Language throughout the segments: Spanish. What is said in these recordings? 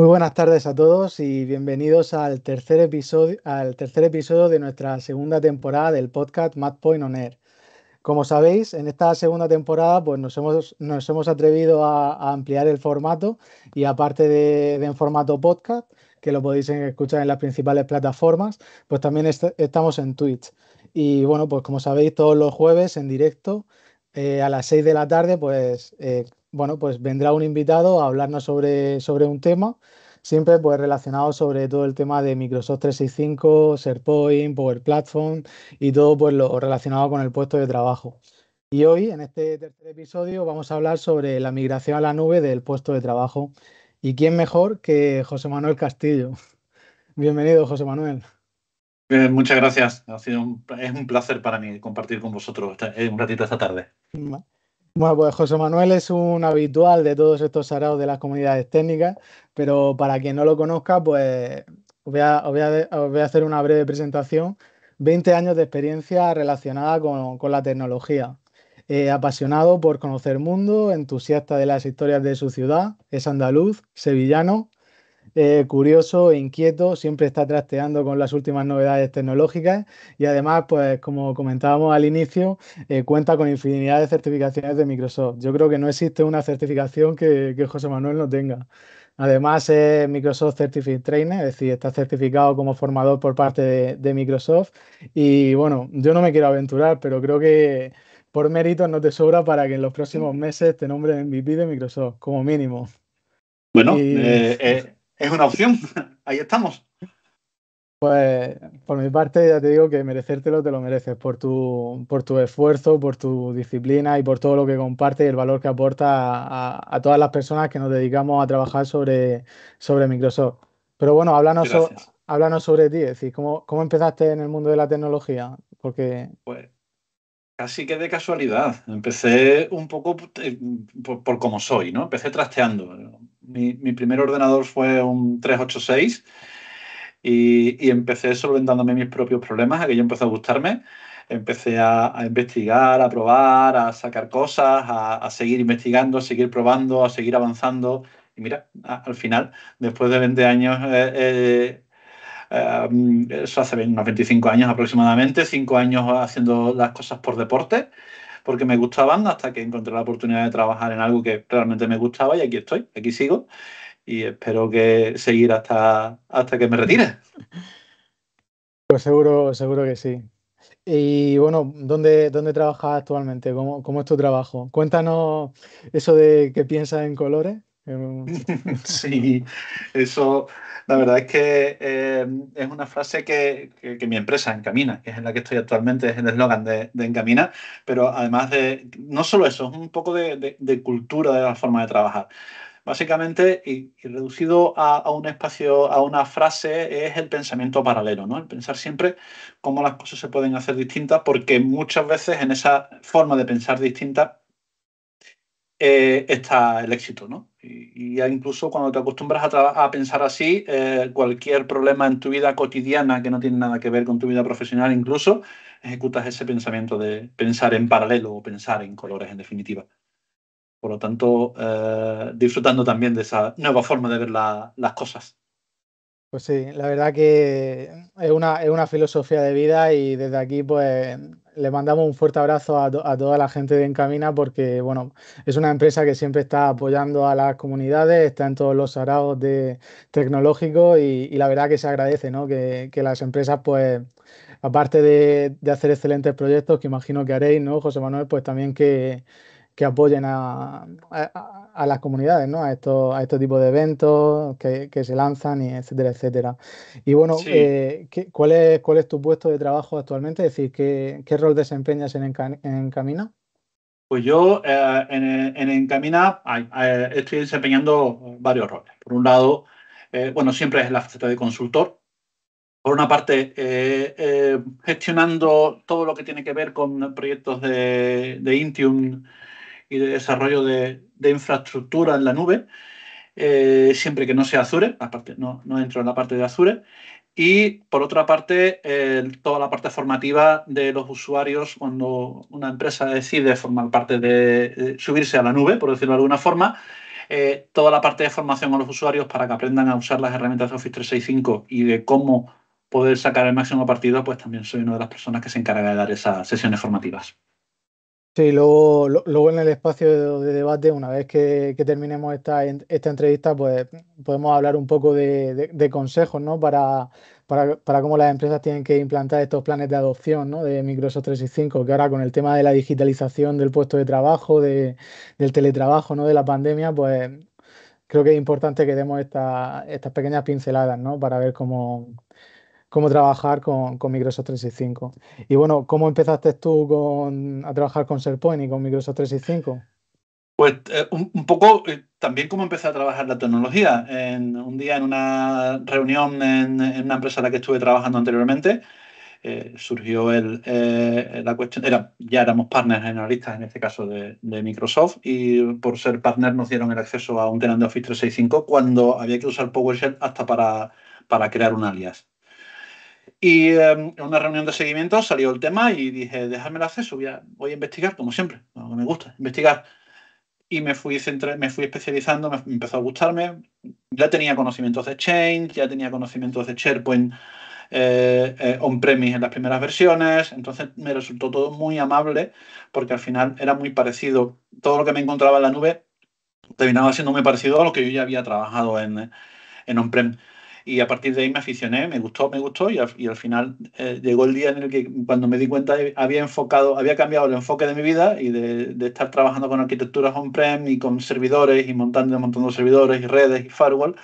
Muy buenas tardes a todos y bienvenidos al tercer episodio, al tercer episodio de nuestra segunda temporada del podcast Point On Air. Como sabéis, en esta segunda temporada pues, nos, hemos, nos hemos atrevido a, ampliar el formato y aparte de, en formato podcast, que lo podéis escuchar en las principales plataformas, pues también estamos en Twitch. Y bueno, pues como sabéis, todos los jueves en directo eh, a las 6 de la tarde, pues eh, bueno, pues vendrá un invitado a hablarnos sobre, sobre un tema, siempre pues relacionado sobre todo el tema de Microsoft 365, SharePoint, Power Platform y todo pues lo relacionado con el puesto de trabajo. Y hoy, en este tercer episodio, vamos a hablar sobre la migración a la nube del puesto de trabajo. ¿Y quién mejor que José Manuel Castillo? Bienvenido, José Manuel. Eh, muchas gracias. Ha sido es un placer para mí compartir con vosotros eh, un ratito esta tarde. Bueno, pues José Manuel es un habitual de todos estos saraos de las comunidades técnicas, pero para quien no lo conozca, pues os voy a, hacer una breve presentación. 20 años de experiencia relacionada con, la tecnología. Eh, apasionado por conocer el mundo, entusiasta de las historias de su ciudad, es andaluz, sevillano, eh, curioso inquieto, siempre está trasteando con las últimas novedades tecnológicas y además, pues como comentábamos al inicio, eh, cuenta con infinidad de certificaciones de Microsoft. Yo creo que no existe una certificación que, José Manuel no tenga. Además es Microsoft Certified Trainer, es decir, está certificado como formador por parte de, Microsoft. Y bueno, yo no me quiero aventurar, pero creo que por méritos no te sobra para que en los próximos meses te nombren MVP de Microsoft, como mínimo. Bueno, eh, es una opción. Ahí estamos. Pues por mi parte ya te digo que merecértelo te lo mereces por tu, por tu esfuerzo, por tu disciplina y por todo lo que compartes y el valor que aporta a, todas las personas que nos dedicamos a trabajar sobre, sobre Microsoft. Pero bueno, háblanos, sobre ti, es decir, ¿cómo, empezaste en el mundo de la tecnología? Porque... Pues casi que de casualidad. Empecé un poco eh, por, por como soy, ¿no? Empecé trasteando mi, primer ordenador fue un 386 y, empecé solventándome mis propios problemas, a que yo empecé a gustarme. Empecé a, investigar, a probar, a sacar cosas, a, seguir investigando, a seguir probando, a seguir avanzando. Y mira, al final, después de 20 años, eh, eh, eso hace unos 25 años aproximadamente, 5 años haciendo las cosas por deporte, porque me gustaban hasta que encontré la oportunidad de trabajar en algo que realmente me gustaba y aquí estoy, aquí sigo y espero que seguir hasta, hasta que me retire. Pues seguro, seguro que sí. Y bueno, ¿dónde, dónde trabajas actualmente? ¿Cómo, ¿Cómo es tu trabajo? Cuéntanos eso de que piensas en colores. sí, eso la verdad es que em, es una frase que, mi empresa, Encamina, que es en la que estoy actualmente, es el eslogan de, Encamina, pero además de, no solo eso, es un poco de, cultura de la forma de trabajar básicamente, y, reducido a, un espacio, a una frase, es el pensamiento paralelo, ¿no? El pensar siempre cómo las cosas se pueden hacer distintas, porque muchas veces en esa forma de pensar distinta eh, está el éxito, ¿no? Y, ya incluso cuando te acostumbras a, pensar así, eh, cualquier problema en tu vida cotidiana que no tiene nada que ver con tu vida profesional, incluso ejecutas ese pensamiento de pensar en paralelo o pensar en colores, en definitiva. Por lo tanto, eh, disfrutando también de esa nueva forma de ver las cosas. Pues sí, la verdad que es una, filosofía de vida y desde aquí pues le mandamos un fuerte abrazo a, toda la gente de Encamina porque bueno, es una empresa que siempre está apoyando a las comunidades, está en todos los araos de tecnológicos y, la verdad que se agradece ¿no? que, las empresas pues aparte de, de, hacer excelentes proyectos que imagino que haréis, ¿no, José Manuel? Pues también que, que apoyen a, a, las comunidades, ¿no? A estos, a este tipo de eventos que, se lanzan, y etcétera, etcétera. Y bueno, eh, cuál, es, ¿cuál es tu puesto de trabajo actualmente? Es decir, ¿qué, qué rol desempeñas en, Encamina? Pues yo eh, en, en, Encamina eh, estoy desempeñando varios roles. Por un lado, bueno, siempre es la faceta de consultor. Por una parte, gestionando todo lo que tiene que ver con proyectos de, de Intium y de desarrollo de, infraestructura en la nube, eh, siempre que no sea Azure, aparte, no, entro en la parte de Azure, y por otra parte, toda la parte formativa de los usuarios cuando una empresa decide formar parte de, subirse a la nube, por decirlo de alguna forma, eh, toda la parte de formación a los usuarios para que aprendan a usar las herramientas de Office 365 y de cómo poder sacar el máximo partido, pues también soy una de las personas que se encarga de dar esas sesiones formativas. Sí, luego, en el espacio de, debate, una vez que, terminemos esta, esta, entrevista, pues podemos hablar un poco de, consejos Para, para, cómo las empresas tienen que implantar estos planes de adopción ¿no? de Microsoft 365, que ahora con el tema de la digitalización del puesto de trabajo, del teletrabajo, ¿no? de la pandemia, pues creo que es importante que demos estas pequeñas pinceladas ¿no? para ver cómo, cómo trabajar con, con, Microsoft 365. Y bueno, ¿cómo empezaste tú con, a trabajar con SharePoint y con Microsoft 365? Pues eh, un, poco eh, también cómo empecé a trabajar la tecnología. En, un día en una reunión en, una empresa en la que estuve trabajando anteriormente, eh, surgió el, la cuestión, era, ya éramos partners generalistas en este caso de, Microsoft y por ser partner nos dieron el acceso a un tenant de Office 365 cuando había que usar PowerShell hasta para, para crear un alias. Y em, en una reunión de seguimiento salió el tema y dije, déjame el acceso, voy a, investigar, como siempre, lo que me gusta, investigar. Y me fui, me fui especializando, me empezó a gustarme. Ya tenía conocimientos de Change, ya tenía conocimientos de SharePoint eh, eh, on-premise en las primeras versiones, entonces me resultó todo muy amable porque al final era muy parecido, todo lo que me encontraba en la nube terminaba siendo muy parecido a lo que yo ya había trabajado en, en on premise y a partir de ahí me aficioné, me gustó, me gustó y, al final eh, llegó el día en el que cuando me di cuenta había enfocado, había cambiado el enfoque de mi vida y de, estar trabajando con arquitecturas on-prem y con servidores y montando, montando servidores y redes y firewall,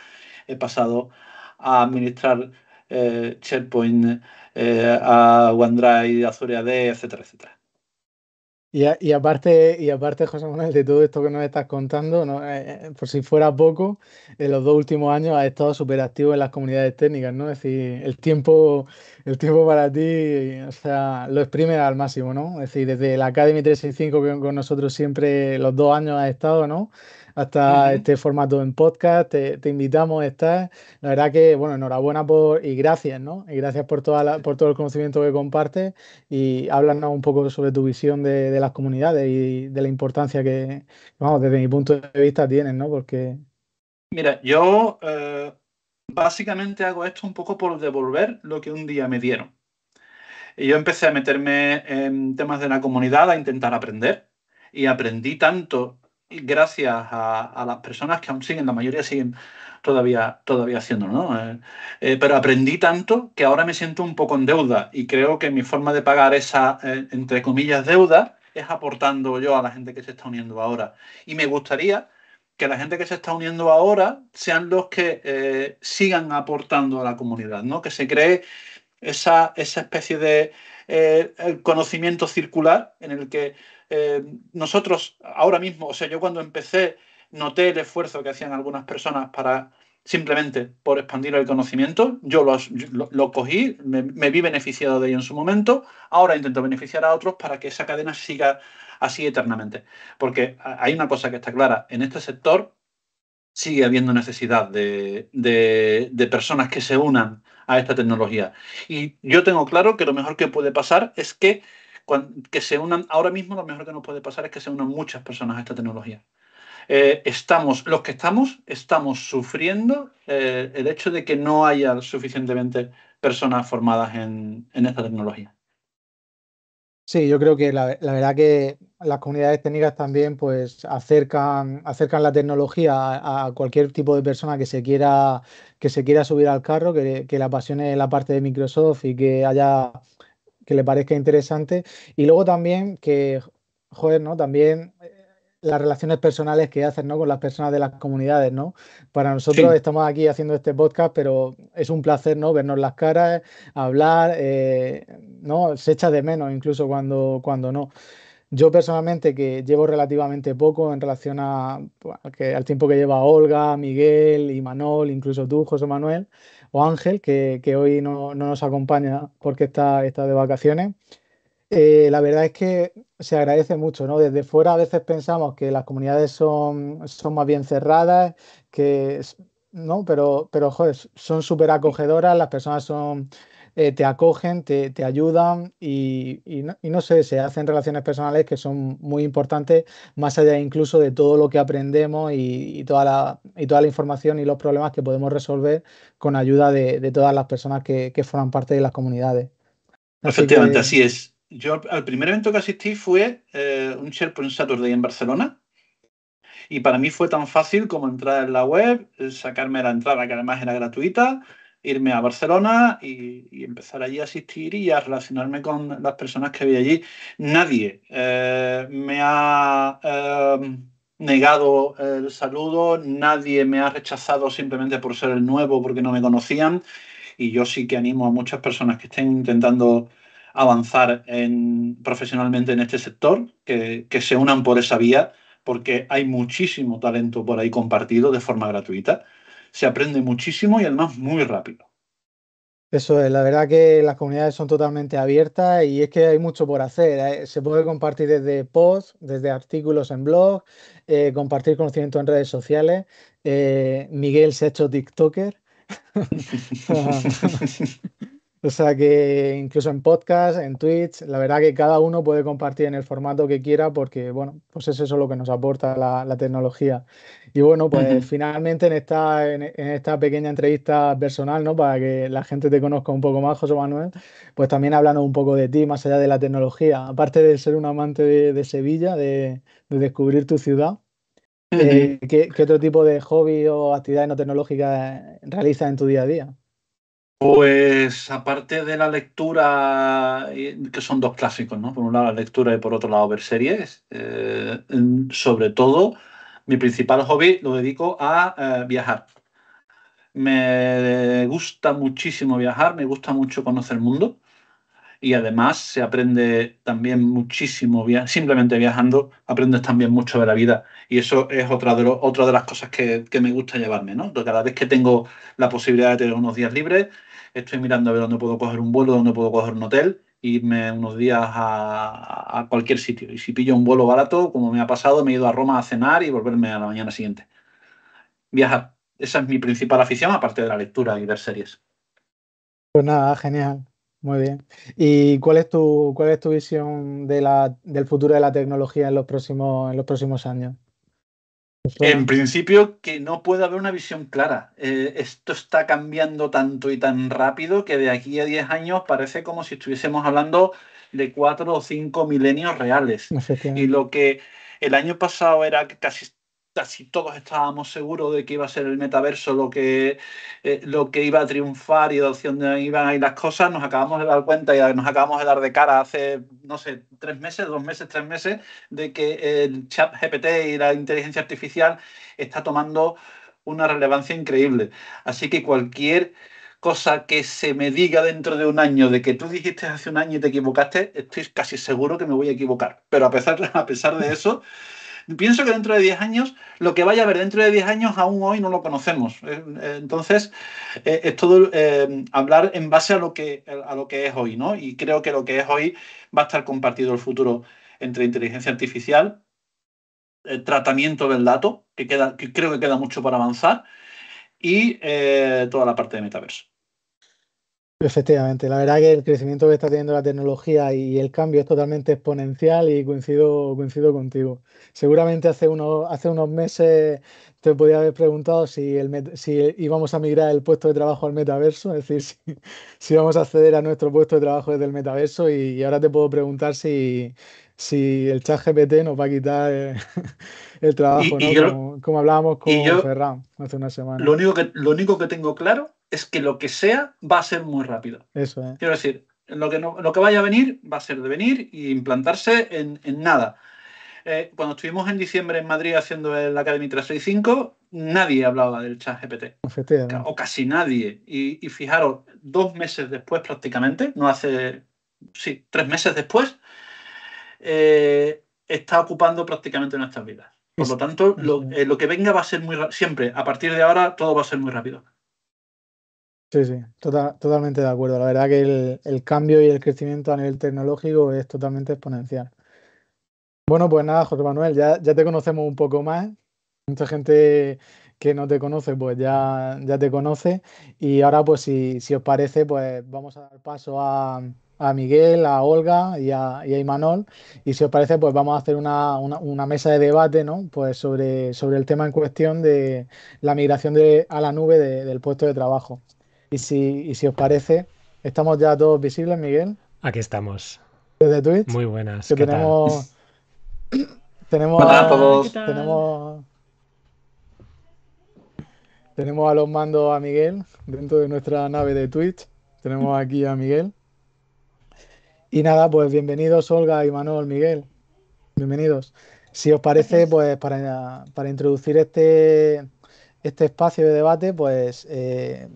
he pasado a administrar eh, SharePoint, eh, a OneDrive, Azure AD, etcétera, etcétera. Y, aparte, y aparte, José Manuel, de todo esto que nos estás contando, ¿no? Eh, eh, por si fuera poco, en los dos últimos años has estado súper activo en las comunidades técnicas, ¿no? Es decir, el tiempo, el tiempo para ti, o sea, lo exprime al máximo, ¿no? Es decir, desde la Academy 365 que con nosotros siempre los dos años has estado, ¿no? hasta este formato en podcast. Te, invitamos a estar. La verdad que, bueno, enhorabuena por y gracias, ¿no? Y gracias por, toda por todo el conocimiento que compartes y háblanos un poco sobre tu visión de, las comunidades y de la importancia que, vamos, desde mi punto de vista tienen, ¿no? Porque... Mira, yo eh, básicamente hago esto un poco por devolver lo que un día me dieron. Y yo empecé a meterme en temas de la comunidad, a intentar aprender. Y aprendí tanto gracias a, las personas que aún siguen, la mayoría siguen todavía, todavía haciéndolo, ¿no? Eh, eh, pero aprendí tanto que ahora me siento un poco en deuda y creo que mi forma de pagar esa, eh, entre comillas, deuda es aportando yo a la gente que se está uniendo ahora. Y me gustaría que la gente que se está uniendo ahora sean los que sigan aportando a la comunidad, ¿no? Que se cree esa, esa especie de conocimiento circular en el que eh, nosotros ahora mismo, o sea, yo cuando empecé noté el esfuerzo que hacían algunas personas para simplemente por expandir el conocimiento. Yo lo, cogí, me, vi beneficiado de ello en su momento, ahora intento beneficiar a otros para que esa cadena siga así eternamente. Porque hay una cosa que está clara, en este sector sigue habiendo necesidad de personas que se unan a esta tecnología. Y yo tengo claro que lo mejor que puede pasar es que que se unan, ahora mismo lo mejor que nos puede pasar es que se unan muchas personas a esta tecnología. Eh, estamos, los que estamos, estamos sufriendo eh, el hecho de que no haya suficientemente personas formadas en, esta tecnología. Sí, yo creo que la, verdad que las comunidades técnicas también pues acercan, acercan la tecnología a, cualquier tipo de persona que se quiera, que se quiera subir al carro, que, que le apasione la parte de Microsoft y que haya que le parezca interesante. Y luego también que, joder, ¿no? También eh, las relaciones personales que hacen ¿no? con las personas de las comunidades, ¿no? Para nosotros estamos aquí haciendo este podcast, pero es un placer, ¿no? Vernos las caras, hablar, eh, ¿no? Se echa de menos incluso cuando, cuando no. Yo personalmente, que llevo relativamente poco en relación a, pues, que, al tiempo que lleva Olga, Miguel, y Manol, incluso tú, José Manuel, Ángel, que, hoy no, nos acompaña porque está, de vacaciones. Eh, la verdad es que se agradece mucho, ¿no? Desde fuera a veces pensamos que las comunidades son, son más bien cerradas, que, ¿no? Pero, pero son súper acogedoras, las personas son eh, te acogen, te, ayudan y, no, sé, se hacen relaciones personales que son muy importantes, más allá incluso de todo lo que aprendemos y, toda, la, y toda la información y los problemas que podemos resolver con ayuda de, todas las personas que, forman parte de las comunidades. Efectivamente, así es. Yo al primer evento que asistí fue eh, un SharePoint Saturday en Barcelona. Y para mí fue tan fácil como entrar en la web, sacarme la entrada, que además era gratuita, irme a Barcelona y, empezar allí a asistir y a relacionarme con las personas que vi allí. Nadie eh, me ha eh, negado el saludo, nadie me ha rechazado simplemente por ser el nuevo, porque no me conocían. Y yo sí que animo a muchas personas que estén intentando avanzar profesionalmente en este sector, que se unan por esa vía, porque hay muchísimo talento por ahí compartido de forma gratuita se aprende muchísimo y además muy rápido. Eso es, la verdad que las comunidades son totalmente abiertas y es que hay mucho por hacer. ¿eh? Se puede compartir desde posts, desde artículos en blog, eh, compartir conocimiento en redes sociales. Eh, Miguel se ha hecho TikToker. O sea que incluso en podcast, en Twitch, la verdad que cada uno puede compartir en el formato que quiera porque, bueno, pues es eso lo que nos aporta la, tecnología. Y bueno, pues finalmente en esta, pequeña entrevista personal, ¿no? Para que la gente te conozca un poco más, José Manuel, pues también hablando un poco de ti, más allá de la tecnología. Aparte de ser un amante de, Sevilla, de, descubrir tu ciudad, eh, ¿qué, ¿qué otro tipo de hobby o actividades no tecnológicas realizas en tu día a día? Pues aparte de la lectura, eh, que son dos clásicos, ¿no? Por un lado la lectura y por otro lado ver series, eh, sobre todo mi principal hobby lo dedico a eh, viajar. Me gusta muchísimo viajar, me gusta mucho conocer el mundo y además se aprende también muchísimo, simplemente viajando aprendes también mucho de la vida y eso es otra de, las cosas que, que, me gusta llevarme, ¿no? Cada vez que tengo la posibilidad de tener unos días libres, estoy mirando a ver dónde puedo coger un vuelo, dónde puedo coger un hotel, e irme unos días a, cualquier sitio. Y si pillo un vuelo barato, como me ha pasado, me he ido a Roma a cenar y volverme a la mañana siguiente. Viajar. Esa es mi principal afición, aparte de la lectura y ver series. Pues nada, genial. Muy bien. ¿Y cuál es tu, cuál es tu visión del futuro de la tecnología en los en los próximos años? En principio, que no puede haber una visión clara. Eh, esto está cambiando tanto y tan rápido que de aquí a 10 años parece como si estuviésemos hablando de cuatro o cinco milenios reales. y lo que el año pasado era casi casi todos estábamos seguros de que iba a ser el metaverso lo que, eh, lo que iba a triunfar y de dónde iban a las cosas, nos acabamos de dar cuenta y nos acabamos de dar de cara hace, no sé, tres meses, dos meses, tres meses, de que el chat GPT y la inteligencia artificial está tomando una relevancia increíble. Así que cualquier cosa que se me diga dentro de un año de que tú dijiste hace un año y te equivocaste, estoy casi seguro que me voy a equivocar. Pero a pesar, a pesar de eso pienso que dentro de 10 años, lo que vaya a haber dentro de 10 años, aún hoy no lo conocemos. Eh, eh, entonces, eh, es todo hablar en base a lo, que, a lo que es hoy, ¿no? Y creo que lo que es hoy va a estar compartido el futuro entre inteligencia artificial, tratamiento del dato, que, queda, creo que queda mucho para avanzar, y toda la parte de metaverso. Efectivamente, la verdad que el crecimiento que está teniendo la tecnología y el cambio es totalmente exponencial y coincido, coincido contigo. Seguramente hace unos, hace unos meses te podía haber preguntado si, el, si íbamos a migrar el puesto de trabajo al metaverso, es decir, si, si íbamos a acceder a nuestro puesto de trabajo desde el metaverso y, ahora te puedo preguntar si, si el chat GPT nos va a quitar el, trabajo, como, hablábamos con Ferran hace una semana. Lo único que, lo único que tengo claro es que lo que sea va a ser muy rápido. Eso, eh. Quiero decir, lo que, lo que vaya a venir va a ser de venir y implantarse en, nada. Eh, cuando estuvimos en diciembre en Madrid haciendo el Academy 365, nadie hablaba del chat GPT. O casi nadie. Y, fijaros, dos meses después prácticamente, no hace, sí, tres meses después, eh, está ocupando prácticamente nuestras vidas. Por lo tanto, lo, lo que venga va a ser muy siempre, a partir de ahora, todo va a ser muy rápido. Sí, sí, tota-, totalmente de acuerdo. La verdad que el, cambio y el crecimiento a nivel tecnológico es totalmente exponencial. Bueno, pues nada, José Manuel, ya, te conocemos un poco más. Mucha gente que no te conoce, pues ya, ya te conoce. Y ahora, pues si, si os parece, pues vamos a dar paso a, Miguel, a Olga y a, Imanol. Y si os parece, pues vamos a hacer una, mesa de debate ¿no? pues sobre, sobre el tema en cuestión de la migración de, a la nube del puesto de trabajo. Y si, os parece, estamos ya todos visibles, Miguel. Aquí estamos. Desde Twitch. Muy buenas. tenemos, tenemos. a Tenemos, a los mandos a Miguel dentro de nuestra nave de Twitch. Tenemos aquí a Miguel. Y nada, pues bienvenidos Olga y Manuel, Miguel. Bienvenidos. Si os parece, pues para, introducir este, este espacio de debate, pues eh,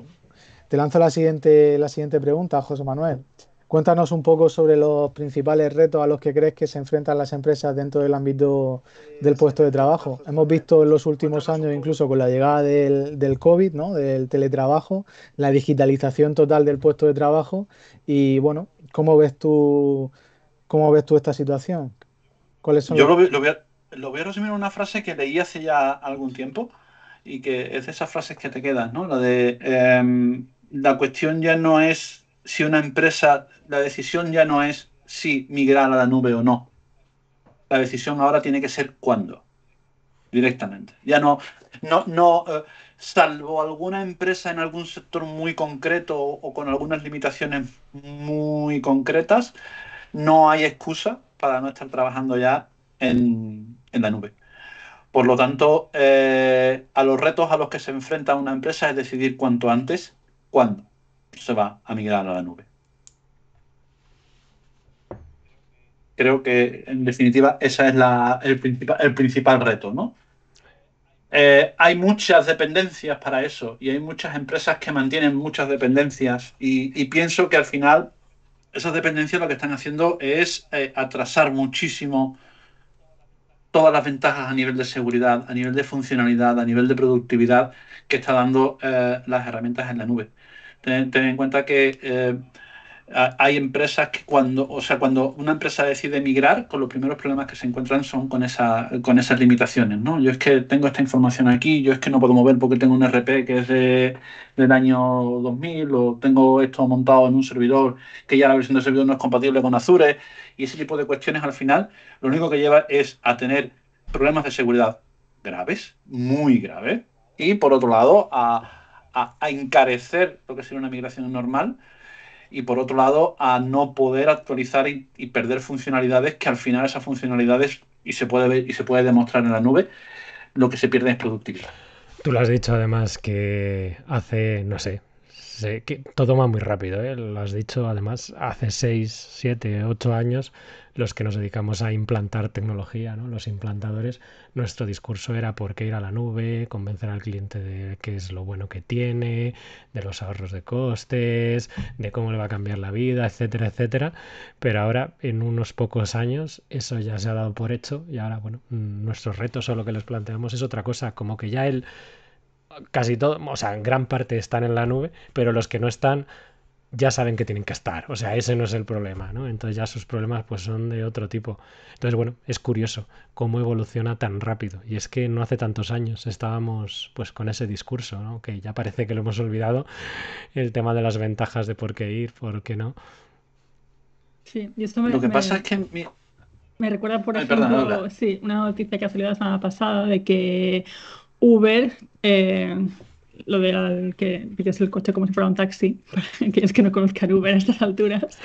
te lanzo la siguiente, la siguiente pregunta, José Manuel. Cuéntanos un poco sobre los principales retos a los que crees que se enfrentan las empresas dentro del ámbito del puesto de trabajo. Hemos visto en los últimos años, incluso con la llegada del, COVID, ¿no? del teletrabajo, la digitalización total del puesto de trabajo. Y bueno, ¿cómo ves tú, cómo ves tú esta situación? Yo lo, voy, lo, a, resumir en una frase que leí hace ya algún tiempo y que es de esas frases que te quedan, ¿no? La de... Em, la cuestión ya no es si una empresa, la decisión ya no es si migrar a la nube o no. La decisión ahora tiene que ser cuándo, directamente. Ya no, no, no, eh, salvo alguna empresa en algún sector muy concreto o, con algunas limitaciones muy concretas, no hay excusa para no estar trabajando ya en, la nube. Por lo tanto, eh, a los retos a los que se enfrenta una empresa es decidir cuanto antes cuándo se va a migrar a la nube. Creo que, en definitiva, ese es el, principal, el principal reto, ¿no? Eh, hay muchas dependencias para eso y hay muchas empresas que mantienen muchas dependencias y, pienso que al final esas dependencias lo que están haciendo es eh, atrasar muchísimo todas las ventajas a nivel de seguridad, a nivel de funcionalidad, a nivel de productividad que está dando eh, las herramientas en la nube. Tener, en cuenta que eh, hay empresas que cuando, o sea, cuando una empresa decide emigrar, con los primeros problemas que se encuentran son con, esa, con esas limitaciones, ¿no? Yo es que tengo esta información aquí, yo es que no puedo mover porque tengo un RP que es de, del año 2000 o tengo esto montado en un servidor que ya la versión del servidor no es compatible con Azure y ese tipo de cuestiones al final lo único que lleva es a tener problemas de seguridad graves, muy graves, y por otro lado a a, encarecer lo que sería una migración normal y por otro lado a no poder actualizar y, perder funcionalidades que al final esas funcionalidades y se puede ver y se puede demostrar en la nube lo que se pierde es productividad. Tú lo has dicho además que hace, no sé, todo va muy rápido, ¿eh? lo has dicho además, hace 6, 7, 8 años los que nos dedicamos a implantar tecnología, los implantadores, nuestro discurso era por qué ir a la nube, convencer al cliente de qué es lo bueno que tiene, de los ahorros de costes, de cómo le va a cambiar la vida, etcétera, etcétera. Pero ahora, en unos pocos años, eso ya se ha dado por hecho y ahora, bueno, nuestros retos o lo que les planteamos es otra cosa, como que ya el casi todo, o sea, en gran parte están en la nube, pero los que no están ya saben que tienen que estar, o sea, ese no es el problema, ¿no? Entonces ya sus problemas pues son de otro tipo. Entonces, bueno, es curioso cómo evoluciona tan rápido y es que no hace tantos años estábamos pues con ese discurso, ¿no? Que ya parece que lo hemos olvidado el tema de las ventajas de por qué ir, por qué no. Sí, y esto me, Lo que pasa es que me recuerda por ejemplo, sí, una noticia que ha salido la semana pasada de que Uber, eh, lo de que pides el coche como si fuera un taxi, que es que no conozcan Uber a estas alturas,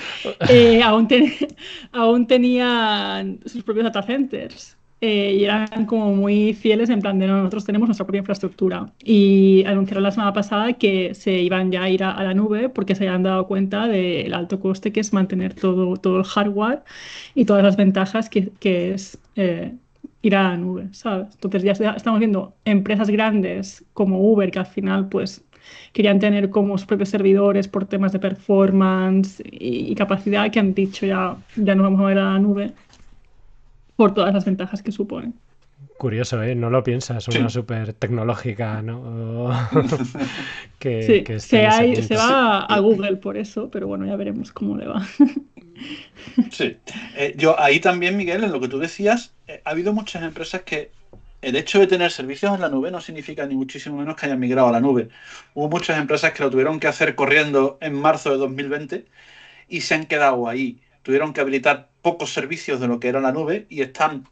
eh, aún, tenían sus propios data centers. Eh, y eran como muy fieles en plan de nosotros tenemos nuestra propia infraestructura. Y anunciaron la semana pasada que se iban ya a ir a, la nube porque se habían dado cuenta del alto coste que es mantener todo, todo el hardware y todas las ventajas que, es ir a la nube, ¿sabes? Entonces ya estamos viendo empresas grandes como Uber que al final pues querían tener como sus propios servidores por temas de performance y, capacidad que han dicho ya, ya no vamos a ir a la nube por todas las ventajas que supone. Curioso, ¿eh? No lo piensas, una súper tecnológica, ¿no? que, sí, se, va a Google por eso, pero bueno, ya veremos cómo le va. sí. Eh, yo ahí también, Miguel, en lo que tú decías, eh, ha habido muchas empresas que el hecho de tener servicios en la nube no significa ni muchísimo menos que hayan migrado a la nube. Hubo muchas empresas que lo tuvieron que hacer corriendo en marzo de 2020 y se han quedado ahí. Tuvieron que habilitar pocos servicios de lo que era la nube y están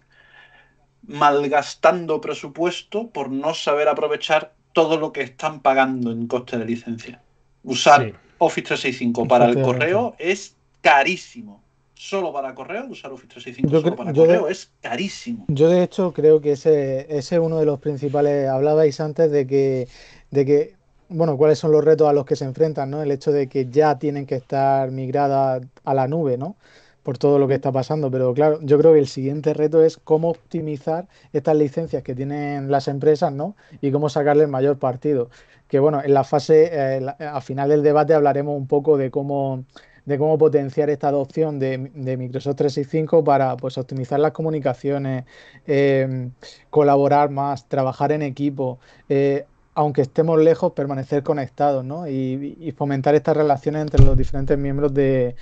malgastando presupuesto por no saber aprovechar todo lo que están pagando en coste de licencia. Usar Office 365 para el correo es carísimo. Solo para correo, usar Office 365 solo para correo es carísimo. Yo de hecho creo que ese, ese es uno de los principales. Hablabais antes de que, de que bueno, cuáles son los retos a los que se enfrentan, ¿no? El hecho de que ya tienen que estar migradas a la nube, ¿no? por todo lo que está pasando. Pero claro, yo creo que el siguiente reto es cómo optimizar estas licencias que tienen las empresas, ¿no? Y cómo sacarle el mayor partido. Que bueno, en la fase, eh, al final del debate hablaremos un poco de cómo de cómo potenciar esta adopción de, Microsoft 365 para pues, optimizar las comunicaciones, em, colaborar más, trabajar en equipo, eh, aunque estemos lejos, permanecer conectados ¿no? y, fomentar estas relaciones entre los diferentes miembros del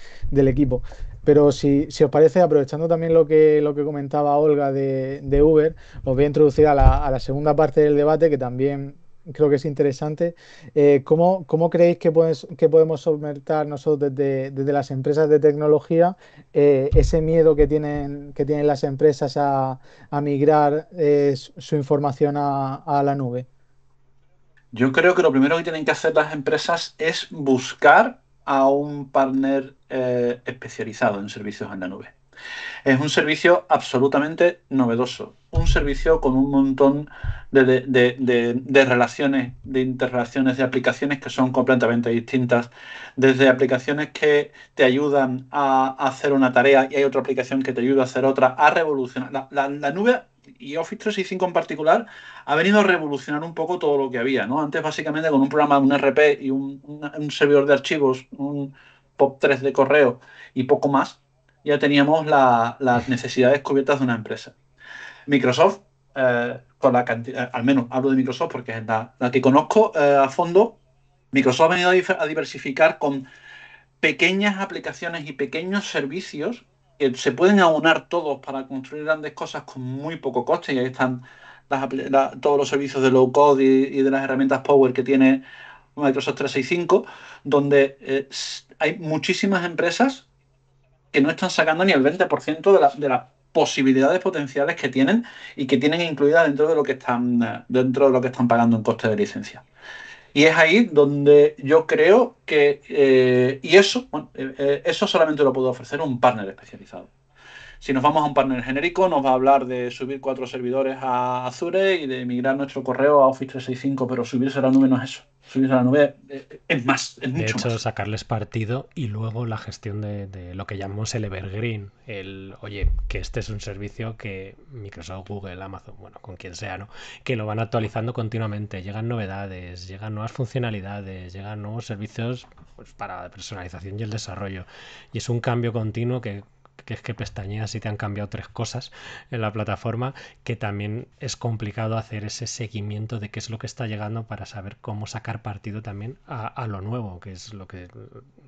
equipo. Pero si, si, os parece, aprovechando también lo que, lo que comentaba Olga de, Uber, os voy a introducir a la, segunda parte del debate que también creo que es interesante. Eh, ¿cómo, creéis que, que podemos solventar nosotros desde, las empresas de tecnología eh, ese miedo que tienen, que tienen las empresas a, migrar eh, su información a, a la nube? Yo creo que lo primero que tienen que hacer las empresas es buscar a un partner eh, especializado en servicios en la nube. Es un servicio absolutamente novedoso, un servicio con un montón de, relaciones, de interrelaciones, de aplicaciones que son completamente distintas, desde aplicaciones que te ayudan a hacer una tarea y hay otra aplicación que te ayuda a hacer otra, a revolucionar. la nube y Office 365 en particular ha venido a revolucionar un poco todo lo que había, ¿no? Antes básicamente con un programa, un RP y un, servidor de archivos, un POP3 de correo y poco más, ya teníamos las necesidades cubiertas de una empresa. Microsoft, eh, con la cantidad, eh, al menos hablo de Microsoft porque es la, que conozco eh, a fondo, Microsoft ha venido a diversificar con pequeñas aplicaciones y pequeños servicios eh, se pueden aunar todos para construir grandes cosas con muy poco coste. Y ahí están todos los servicios de low code y, de las herramientas Power que tiene Microsoft 365, donde eh, hay muchísimas empresas que no están sacando ni el 20% de, de las posibilidades potenciales que tienen y que tienen incluida dentro de lo que están eh, dentro de lo que están pagando en coste de licencia. Y es ahí donde yo creo que, eh, y eso, eh, eh, eso solamente lo puedo ofrecer un partner especializado. Si nos vamos a un partner genérico, nos va a hablar de subir cuatro servidores a Azure y de migrar nuestro correo a Office 365, pero subir será menos no eso. Eh, es más, De hecho, sacarles partido y luego la gestión de, lo que llamamos el evergreen. El, oye, que este es un servicio que Microsoft, Google, Amazon, bueno, con quien sea, ¿no? Que lo van actualizando continuamente. Llegan novedades, llegan nuevas funcionalidades, llegan nuevos servicios pues, para la personalización y el desarrollo. Y es un cambio continuo que que es que pestañeas y te han cambiado tres cosas en la plataforma, que también es complicado hacer ese seguimiento de qué es lo que está llegando para saber cómo sacar partido también a, lo nuevo, que es lo que,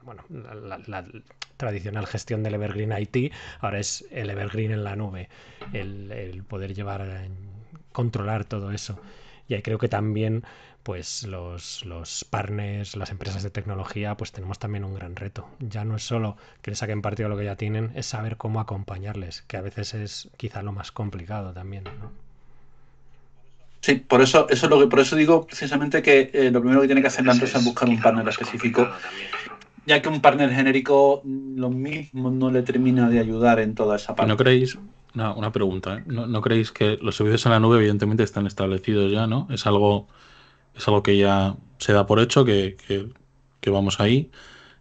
bueno, la, tradicional gestión del Evergreen IT, ahora es el Evergreen en la nube, el, el poder llevar, controlar todo eso. Y ahí creo que también pues los, partners, las empresas de tecnología, pues tenemos también un gran reto. Ya no es solo que le saquen partido a lo que ya tienen, es saber cómo acompañarles, que a veces es quizá lo más complicado también, ¿no? Sí, por eso, eso es lo que, por eso digo precisamente que eh, lo primero que tiene que hacer la empresa es buscar un partner específico, ya que un partner genérico mm, lo mismo no le termina de ayudar en toda esa parte. ¿No creéis? No, una pregunta. ¿eh? ¿No, ¿No creéis que los servicios en la nube evidentemente están establecidos ya, no? Es algo es algo que ya se da por hecho, que, vamos ahí,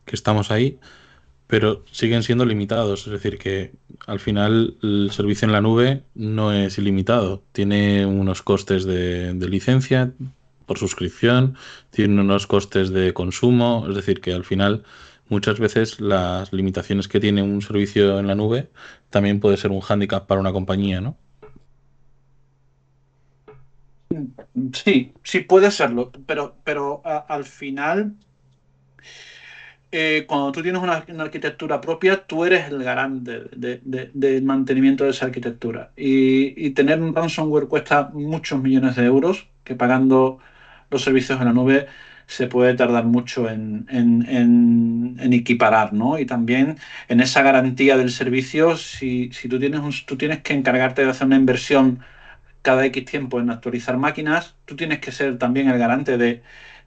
que estamos ahí, pero siguen siendo limitados. Es decir, que al final el servicio en la nube no es ilimitado. Tiene unos costes de, de licencia por suscripción, tiene unos costes de consumo. Es decir, que al final muchas veces las limitaciones que tiene un servicio en la nube también puede ser un hándicap para una compañía, ¿no? Sí, sí puede serlo, pero, pero al final, eh, cuando tú tienes una, arquitectura propia, tú eres el garante del de, mantenimiento de esa arquitectura. Y, tener un ransomware cuesta muchos millones de euros, que pagando los servicios en la nube se puede tardar mucho en, equiparar, ¿no? Y también en esa garantía del servicio, si, tú, tienes tú tienes que encargarte de hacer una inversión cada X tiempo en actualizar máquinas, tú tienes que ser también el garante de,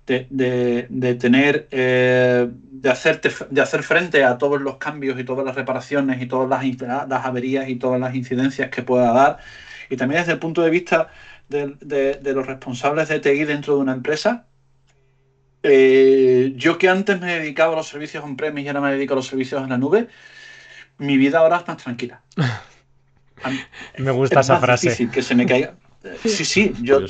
de, tener, eh, de, hacerte, de hacer frente a todos los cambios y todas las reparaciones y todas las, averías y todas las incidencias que pueda dar. Y también desde el punto de vista de, los responsables de TI dentro de una empresa, eh, yo que antes me dedicaba a los servicios on-premise y ahora me dedico a los servicios en la nube, mi vida ahora es más tranquila. me gusta esa frase. que se me caiga. Sí, sí, yo,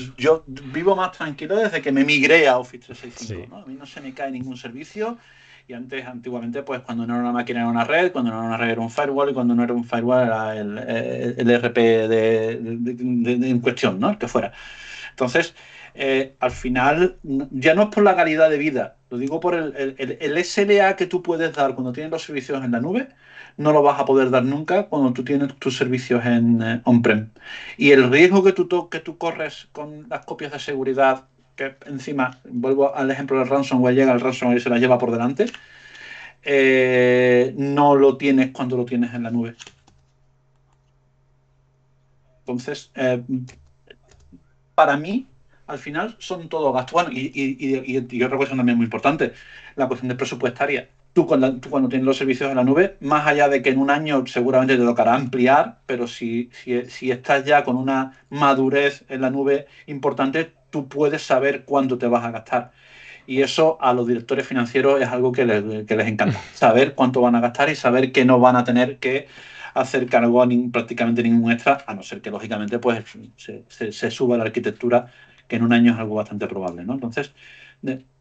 vivo más tranquilo desde que me migré a Office 365. ¿no? A mí no se me cae ningún servicio. Y antes, antiguamente, pues cuando no era una máquina era una red, cuando no era una red era un firewall, y cuando no era un firewall era el, eh, el, RP en cuestión, ¿no? El que fuera. Entonces, eh, al final, ya no es por la calidad de vida, lo digo por el, el, SLA que tú puedes dar cuando tienes los servicios en la nube, no lo vas a poder dar nunca cuando tú tienes tus servicios en eh, on-prem. Y el riesgo que tú, que tú corres con las copias de seguridad, que encima, vuelvo al ejemplo del ransomware, llega el ransomware y se la lleva por delante, eh, no lo tienes cuando lo tienes en la nube. Entonces, eh, para mí, al final son todo gastos. y, y, y, otra cuestión también muy importante, la cuestión de presupuestaria tú cuando, tú tienes los servicios en la nube, más allá de que en un año seguramente te tocará ampliar, pero si, si, estás ya con una madurez en la nube importante, tú puedes saber cuánto te vas a gastar. Y eso a los directores financieros es algo que les, encanta, saber cuánto van a gastar y saber que no van a tener que hacer cargo a prácticamente ningún extra, a no ser que lógicamente pues se, suba la arquitectura, que en un año es algo bastante probable. ¿no? Entonces,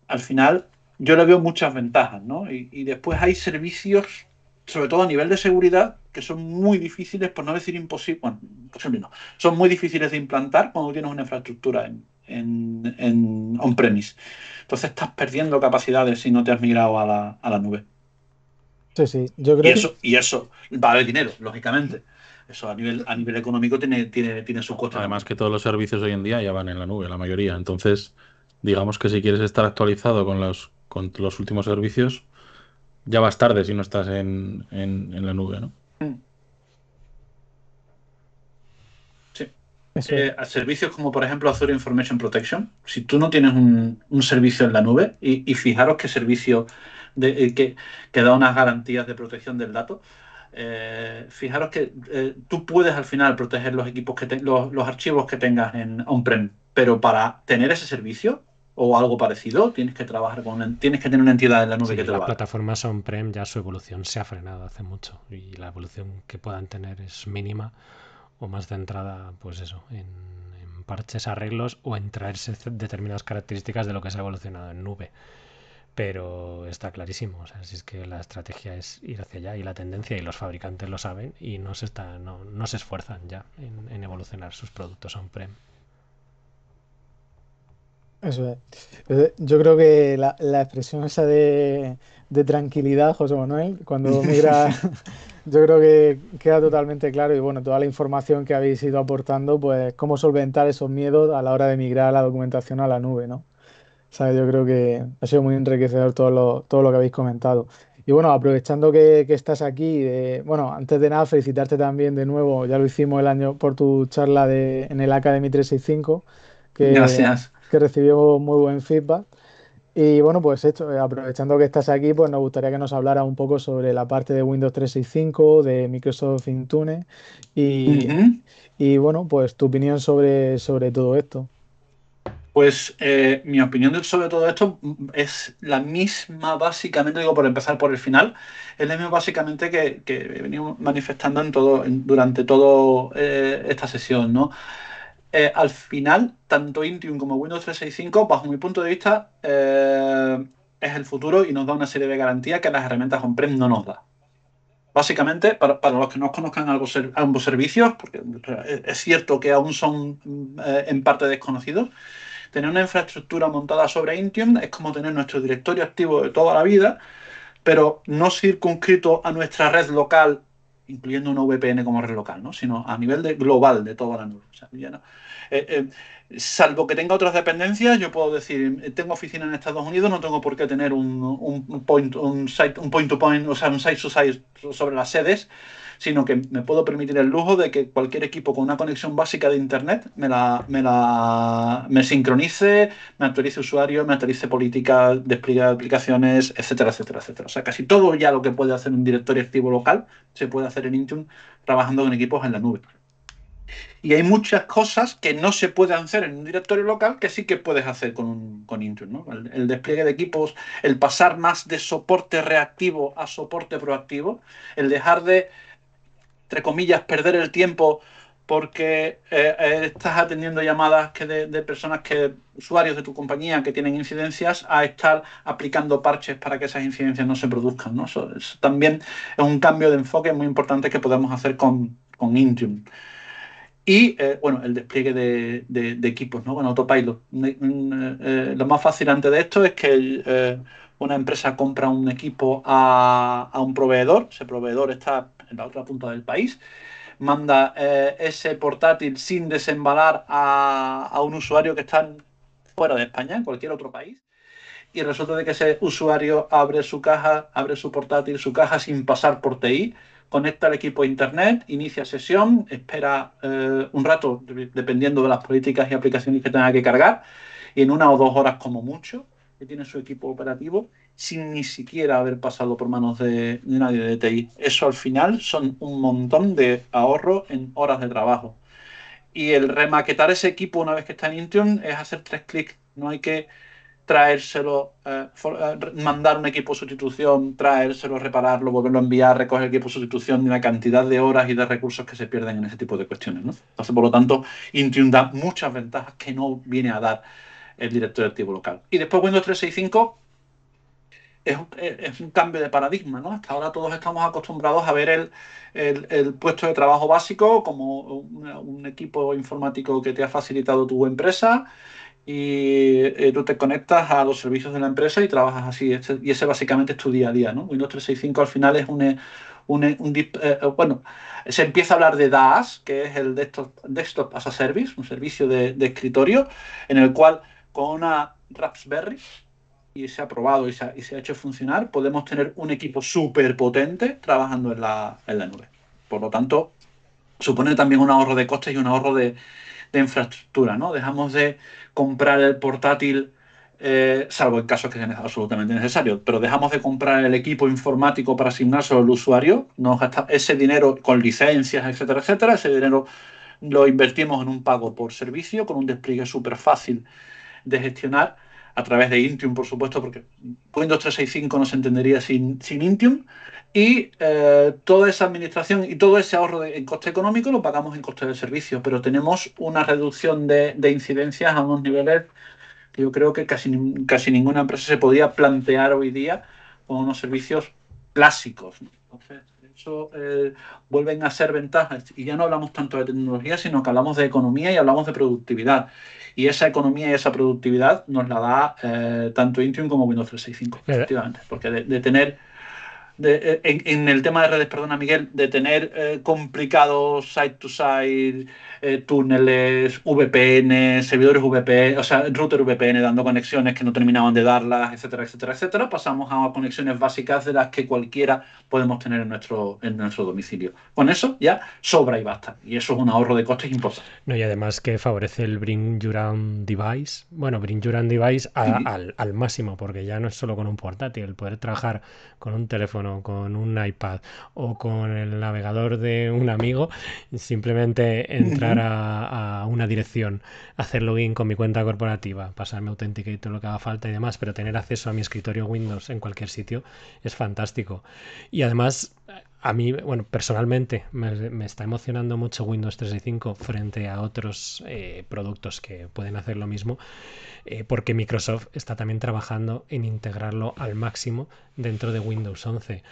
al final yo le veo muchas ventajas, ¿no? Y, y, después hay servicios, sobre todo a nivel de seguridad, que son muy difíciles, por no decir imposibles, bueno, imposible son muy difíciles de implantar cuando tienes una infraestructura en, en, en on-premise. Entonces estás perdiendo capacidades si no te has migrado a la, nube. Sí, sí, yo creo y eso, que... y eso vale dinero, lógicamente. Eso a nivel, a nivel económico tiene, tiene, tiene su costo. Además que todos los servicios hoy en día ya van en la nube, la mayoría. Entonces, digamos que si quieres estar actualizado con los con los últimos servicios, ya vas tarde si no estás en, la nube, ¿no? Mm. Sí. Eh, servicios como por ejemplo Azure Information Protection, si tú no tienes un, servicio en la nube, y, fijaros qué servicio de, eh, que, da unas garantías de protección del dato, eh, fijaros que tú puedes al final proteger los equipos que los, los, archivos que tengas en on-prem, pero para tener ese servicio o algo parecido, tienes que trabajar con tienes que tener una entidad en la nube que trabaje. Las plataformas on-prem ya su evolución se ha frenado hace mucho y la evolución que puedan tener es mínima o más de entrada, pues eso, en, parches, arreglos o en traerse determinadas características de lo que se ha evolucionado en nube. Pero está clarísimo, o sea, es que la estrategia es ir hacia allá y la tendencia y los fabricantes lo saben y no se, está, no, no se esfuerzan ya en, en evolucionar sus productos on-prem. Eso es. Eh, yo creo que la, expresión esa de, tranquilidad, José Manuel, cuando migra, yo creo que queda totalmente claro y bueno, toda la información que habéis ido aportando, pues cómo solventar esos miedos a la hora de migrar la documentación a la nube, ¿no? O sea, yo creo que ha sido muy enriquecedor todo lo, todo lo que habéis comentado. Y bueno, aprovechando que, estás aquí, eh, bueno, antes de nada, felicitarte también de nuevo, ya lo hicimos el año por tu charla de, en el Academy 365. Que, Gracias que recibió muy buen feedback. Y bueno, pues esto, eh, aprovechando que estás aquí, pues nos gustaría que nos hablara un poco sobre la parte de Windows 365, de Microsoft Intune y, y bueno, pues tu opinión sobre, sobre todo esto. Pues eh, mi opinión sobre todo esto es la misma, básicamente, digo, por empezar por el final, es la misma básicamente que, que he manifestando en todo, durante toda eh, esta sesión, ¿no? Eh, al final, tanto Intune como Windows 365, bajo mi punto de vista, eh, es el futuro y nos da una serie de garantías que las herramientas on-prem no nos da. Básicamente, para, los que no conozcan ambos servicios, porque es cierto que aún son eh, en parte desconocidos, tener una infraestructura montada sobre Intune es como tener nuestro directorio activo de toda la vida, pero no circunscrito a nuestra red local incluyendo una VPN como red local, ¿no? sino a nivel de global de toda la nube. Eh, eh, salvo que tenga otras dependencias, yo puedo decir, eh, tengo oficina en Estados Unidos, no tengo por qué tener un, un, point, un, site, un point to point, o sea, un site to site sobre las sedes, sino que me puedo permitir el lujo de que cualquier equipo con una conexión básica de Internet me, la, me, me sincronice, me actualice usuario, me actualice política, despliegue de aplicaciones, etcétera, etcétera, etcétera. O sea, casi todo ya lo que puede hacer un directorio activo local se puede hacer en Intune trabajando con equipos en la nube. Y hay muchas cosas que no se pueden hacer en un directorio local que sí que puedes hacer con, Intune. ¿no? el, despliegue de equipos, el pasar más de soporte reactivo a soporte proactivo, el dejar de entre comillas, perder el tiempo porque eh, eh, estás atendiendo llamadas que de, personas que usuarios de tu compañía que tienen incidencias a estar aplicando parches para que esas incidencias no se produzcan. ¿no? Eso, también es un cambio de enfoque muy importante que podemos hacer con, con Y eh, bueno, el despliegue de, equipos ¿no? con Autopilot. Mm, lo más fascinante de esto es que una empresa compra un equipo a un proveedor, ese proveedor está en la otra punta del país, manda eh, ese portátil sin desembalar a, un usuario que está fuera de España, en cualquier otro país y resulta de que ese usuario abre su caja, abre su portátil, su caja sin pasar por TI, conecta el equipo a internet, inicia sesión, espera eh, un rato, dependiendo de las políticas y aplicaciones que tenga que cargar, y en una o dos horas como mucho, que tiene su equipo operativo, sin ni siquiera haber pasado por manos de, nadie de TI. Eso al final son un montón de ahorro en horas de trabajo. Y el remaquetar ese equipo una vez que está en Intune es hacer tres clics. No hay que traérselo, eh, eh, mandar un equipo de sustitución, traérselo, repararlo, volverlo a enviar, recoger el equipo de sustitución y la cantidad de horas y de recursos que se pierden en ese tipo de cuestiones. Entonces, por lo tanto, Intune da muchas ventajas que no viene a dar el director de activo local. Y después Windows 365 eh, es, un cambio de paradigma, ¿no? Hasta ahora todos estamos acostumbrados a ver el, puesto de trabajo básico como un, equipo informático que te ha facilitado tu empresa y eh, tú te conectas a los servicios de la empresa y trabajas así. Este, y ese básicamente es tu día a día, ¿no? Windows 365 al final es un... Eh, un, bueno, se empieza a hablar de DAS, que es el Desktop, Desktop as a Service, un servicio de, escritorio, en el cual con una Raspberry y se ha probado y se ha, hecho funcionar, podemos tener un equipo súper potente trabajando en la, en la nube. Por lo tanto, supone también un ahorro de costes y un ahorro de, infraestructura, ¿no? Dejamos de comprar el portátil, eh, salvo en casos que sean absolutamente necesario, pero dejamos de comprar el equipo informático para asignárselo al usuario, nos ese dinero con licencias, etcétera, etcétera, ese dinero lo invertimos en un pago por servicio con un despliegue súper fácil de gestionar a través de Intium, por supuesto, porque Windows 365 no se entendería sin, Intium. Y eh, toda esa administración y todo ese ahorro en coste económico lo pagamos en coste de servicio, pero tenemos una reducción de, incidencias a unos niveles que yo creo que casi, casi ninguna empresa se podía plantear hoy día con unos servicios clásicos. Entonces, eso eh, vuelven a ser ventajas. Y ya no hablamos tanto de tecnología, sino que hablamos de economía y hablamos de productividad. Y esa economía y esa productividad nos la da eh, tanto Intune como Windows 365, efectivamente. Porque de tener eh, en, el tema de redes, perdona Miguel, de tener eh, complicados side-to-side, eh, túneles, VPN, servidores VPN, o sea, router VPN dando conexiones que no terminaban de darlas, etcétera, etcétera, etcétera, pasamos a conexiones básicas de las que cualquiera podemos tener en nuestro, en nuestro domicilio. Con eso ya sobra y basta. Y eso es un ahorro de costes imposible No, y además que favorece el Bring Your Own Device, bueno, Bring Your Own Device al máximo, porque ya no es solo con un portátil, el poder trabajar con un teléfono con un iPad o con el navegador de un amigo, simplemente entrar a, una dirección, hacer login con mi cuenta corporativa, pasarme todo lo que haga falta y demás, pero tener acceso a mi escritorio Windows en cualquier sitio es fantástico. Y además a mí, bueno, personalmente me, está emocionando mucho Windows 365 frente a otros eh, productos que pueden hacer lo mismo, eh, porque Microsoft está también trabajando en integrarlo al máximo dentro de Windows 11